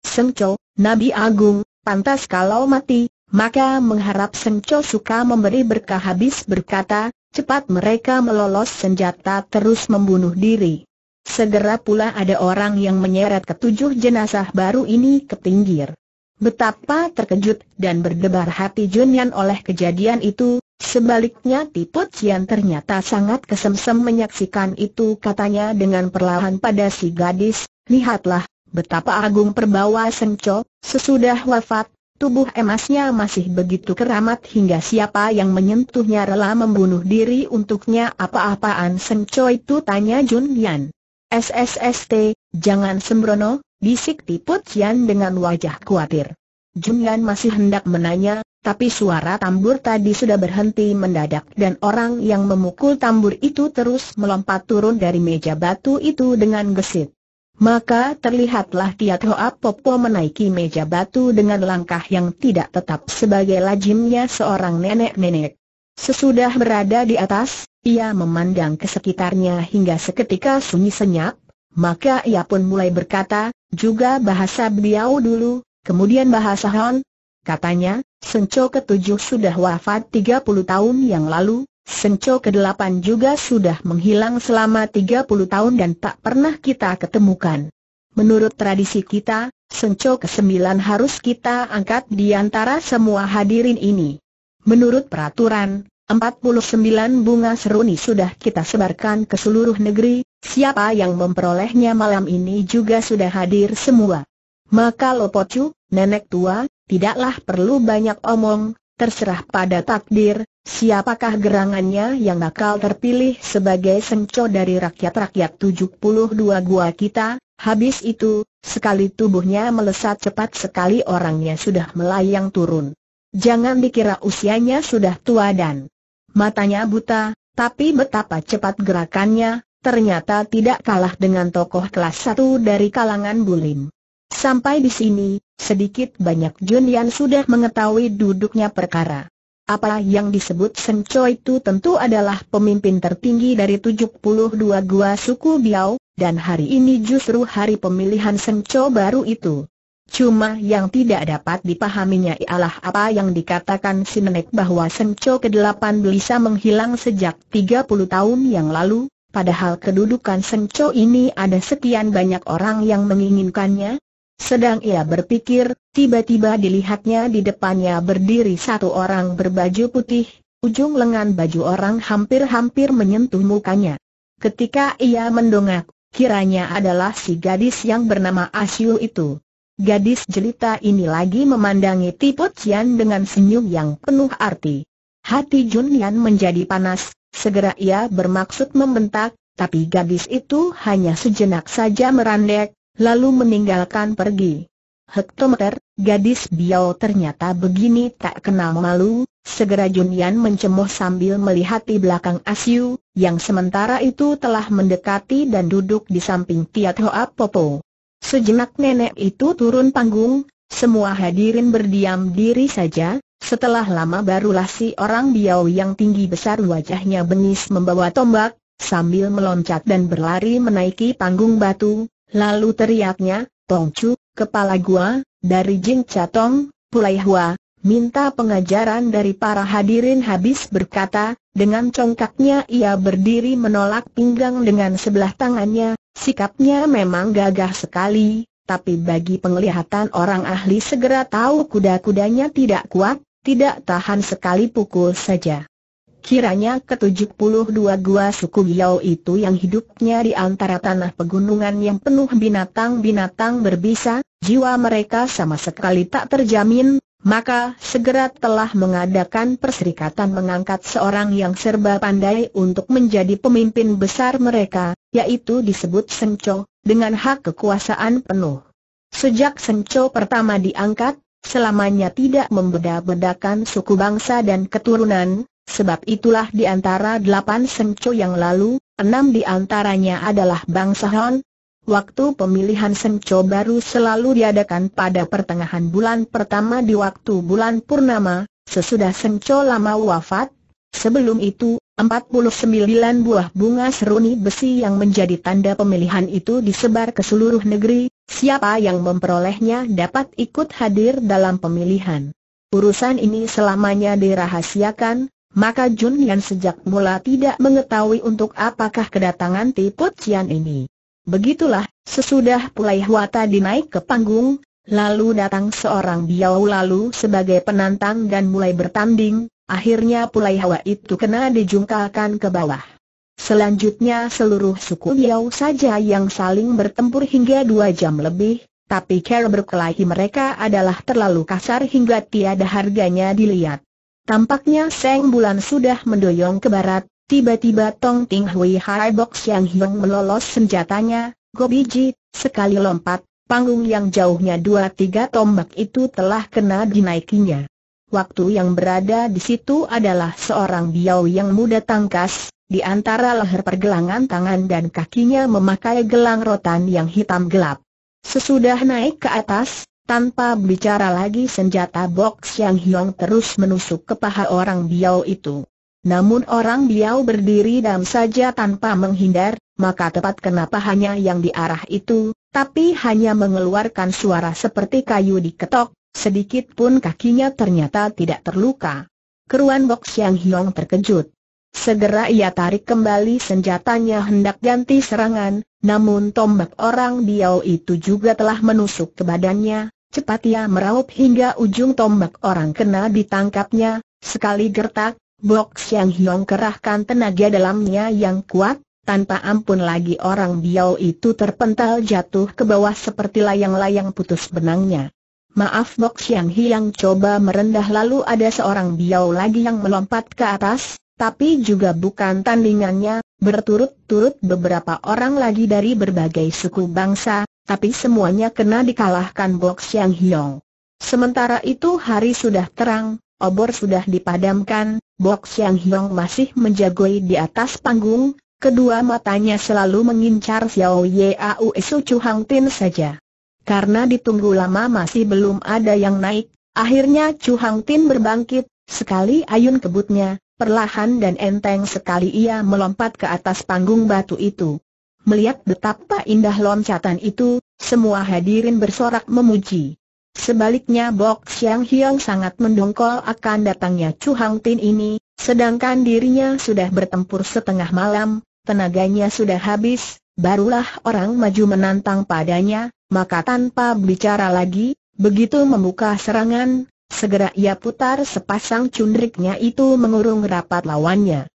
Sengco, Nabi Agung, pantas kalau mati, maka mengharap Sengco suka memberi berkah habis berkata, Cepat mereka melolos senjata terus membunuh diri. Segera pula ada orang yang menyeret ketujuh jenazah baru ini ke pinggir. Betapa terkejut dan berdebar hati Junyan oleh kejadian itu, sebaliknya Tipu Cian ternyata sangat kesemsem menyaksikan itu katanya dengan perlahan pada si gadis, lihatlah, betapa agung perbawa Sengco, sesudah wafat, Tubuh emasnya masih begitu keramat hingga siapa yang menyentuhnya rela membunuh diri untuknya apa-apaan Seng Choi tu tanya Jun Yan. SSST, jangan sembrono, bisik Tiput Yan dengan wajah khawatir. Jun Yan masih hendak menanya, tapi suara tambur tadi sudah berhenti mendadak dan orang yang memukul tambur itu terus melompat turun dari meja batu itu dengan gesit. Maka terlihatlah tiat Hoa Popo menaiki meja batu dengan langkah yang tidak tetap sebagai lajimnya seorang nenek-nenek. Sesudah berada di atas, ia memandang ke sekitarnya hingga seketika sunyi senyap, maka ia pun mulai berkata, juga bahasa beliau dulu, kemudian bahasa hon. Katanya, Senco ketujuh sudah wafat 30 tahun yang lalu, Senco ke-8 juga sudah menghilang selama 30 tahun dan tak pernah kita ketemukan. Menurut tradisi kita, Senco ke-9 harus kita angkat di antara semua hadirin ini. Menurut peraturan, 49 bunga seruni sudah kita sebarkan ke seluruh negeri, siapa yang memperolehnya malam ini juga sudah hadir semua. Maka Lopocu, nenek tua, tidaklah perlu banyak omong, terserah pada takdir, siapakah gerangannya yang bakal terpilih sebagai senco dari rakyat-rakyat 72 gua kita, habis itu, sekali tubuhnya melesat cepat sekali orangnya sudah melayang turun. Jangan dikira usianya sudah tua dan matanya buta, tapi betapa cepat gerakannya, ternyata tidak kalah dengan tokoh kelas 1 dari kalangan bulim. Sampai di sini, sedikit banyak Junian sudah mengetahui duduknya perkara. Apa yang disebut Senco itu tentu adalah pemimpin tertinggi dari 72 gua suku Biao, dan hari ini justru hari pemilihan Senco baru itu. Cuma yang tidak dapat dipahaminya ialah apa yang dikatakan si nenek bahwa Senco ke-8 bisa menghilang sejak 30 tahun yang lalu, padahal kedudukan Senco ini ada sekian banyak orang yang menginginkannya, sedang ia berpikir, tiba-tiba dilihatnya di depannya berdiri satu orang berbaju putih, ujung lengan baju orang hampir-hampir menyentuh mukanya. Ketika ia mendongak, kiranya adalah si gadis yang bernama Asyu itu. Gadis jelita ini lagi memandangi Tipo Cian dengan senyum yang penuh arti. Hati Junian menjadi panas, segera ia bermaksud membentak, tapi gadis itu hanya sejenak saja merandek, lalu meninggalkan pergi. Hektometer, gadis Biao ternyata begini tak kenal malu, segera Junian mencemoh sambil melihat di belakang Asyu, yang sementara itu telah mendekati dan duduk di samping Tiat Hoa Popo. Sejenak nenek itu turun panggung, semua hadirin berdiam diri saja, setelah lama barulah si orang Biao yang tinggi besar wajahnya bengis membawa tombak, sambil meloncat dan berlari menaiki panggung batu, Lalu teriaknya, Tong Chu, kepala gua, dari Jing Catong, Pulai Hua, minta pengajaran dari para hadirin habis berkata, dengan congkaknya ia berdiri menolak pinggang dengan sebelah tangannya, sikapnya memang gagah sekali, tapi bagi penglihatan orang ahli segera tahu kuda-kudanya tidak kuat, tidak tahan sekali pukul saja. Kiranya ke-72 gua suku Yao itu yang hidupnya di antara tanah pegunungan yang penuh binatang-binatang berbisa, jiwa mereka sama sekali tak terjamin, maka segera telah mengadakan perserikatan mengangkat seorang yang serba pandai untuk menjadi pemimpin besar mereka, yaitu disebut Senco, dengan hak kekuasaan penuh. Sejak Senco pertama diangkat, selamanya tidak membeda-bedakan suku bangsa dan keturunan, Sebab itulah di antara delapan sengco yang lalu, enam di antaranya adalah bangsa Han. Waktu pemilihan sengco baru selalu diadakan pada pertengahan bulan pertama di waktu bulan Purnama, sesudah sengco lama wafat. Sebelum itu, 49 buah bunga seruni besi yang menjadi tanda pemilihan itu disebar ke seluruh negeri, siapa yang memperolehnya dapat ikut hadir dalam pemilihan. Urusan ini selamanya dirahasiakan, maka Jun Yan sejak mula tidak mengetahui untuk apakah kedatangan Tipu Cian ini. Begitulah, sesudah Pulai tadi naik ke panggung, lalu datang seorang biau lalu sebagai penantang dan mulai bertanding, akhirnya Pulai Hawa itu kena dijungkalkan ke bawah. Selanjutnya seluruh suku biau saja yang saling bertempur hingga dua jam lebih, tapi cara berkelahi mereka adalah terlalu kasar hingga tiada harganya dilihat. Tampaknya Seng Bulan sudah mendoyong ke barat, tiba-tiba Tong Ting Hui Hai Box yang Hiong melolos senjatanya, Gobi Ji, sekali lompat, panggung yang jauhnya dua tiga tombak itu telah kena dinaikinya. Waktu yang berada di situ adalah seorang biau yang muda tangkas, di antara leher pergelangan tangan dan kakinya memakai gelang rotan yang hitam gelap. Sesudah naik ke atas, tanpa bicara lagi senjata box yang Hiong terus menusuk ke paha orang Biao itu. Namun orang Biao berdiri dam saja tanpa menghindar, maka tepat kena pahanya yang diarah itu, tapi hanya mengeluarkan suara seperti kayu diketok, sedikit pun kakinya ternyata tidak terluka. Keruan box yang Hiong terkejut. Segera ia tarik kembali senjatanya hendak ganti serangan, namun tombak orang Biao itu juga telah menusuk ke badannya, Cepat ia meraup hingga ujung tombak orang kena ditangkapnya, sekali gertak, Bok Siang Hiong kerahkan tenaga dalamnya yang kuat, tanpa ampun lagi orang biau itu terpental jatuh ke bawah seperti layang-layang putus benangnya. Maaf Bok Siang Hiong coba merendah lalu ada seorang biau lagi yang melompat ke atas, tapi juga bukan tandingannya, berturut-turut beberapa orang lagi dari berbagai suku bangsa, tapi semuanya kena dikalahkan Bok Siang Hiong. Sementara itu hari sudah terang, obor sudah dipadamkan, Bok Siang Hiong masih menjagoi di atas panggung, kedua matanya selalu mengincar Xiao Yau Su Chu Hang Tin saja. Karena ditunggu lama masih belum ada yang naik, akhirnya Chu Hang Tin berbangkit, sekali ayun kebutnya, perlahan dan enteng sekali ia melompat ke atas panggung batu itu. Melihat betapa indah loncatan itu, semua hadirin bersorak memuji. Sebaliknya Bok Siang Hiang sangat mendongkol akan datangnya Chu Hang Tin ini, sedangkan dirinya sudah bertempur setengah malam, tenaganya sudah habis, barulah orang maju menantang padanya, maka tanpa bicara lagi, begitu membuka serangan, segera ia putar sepasang cundriknya itu mengurung rapat lawannya.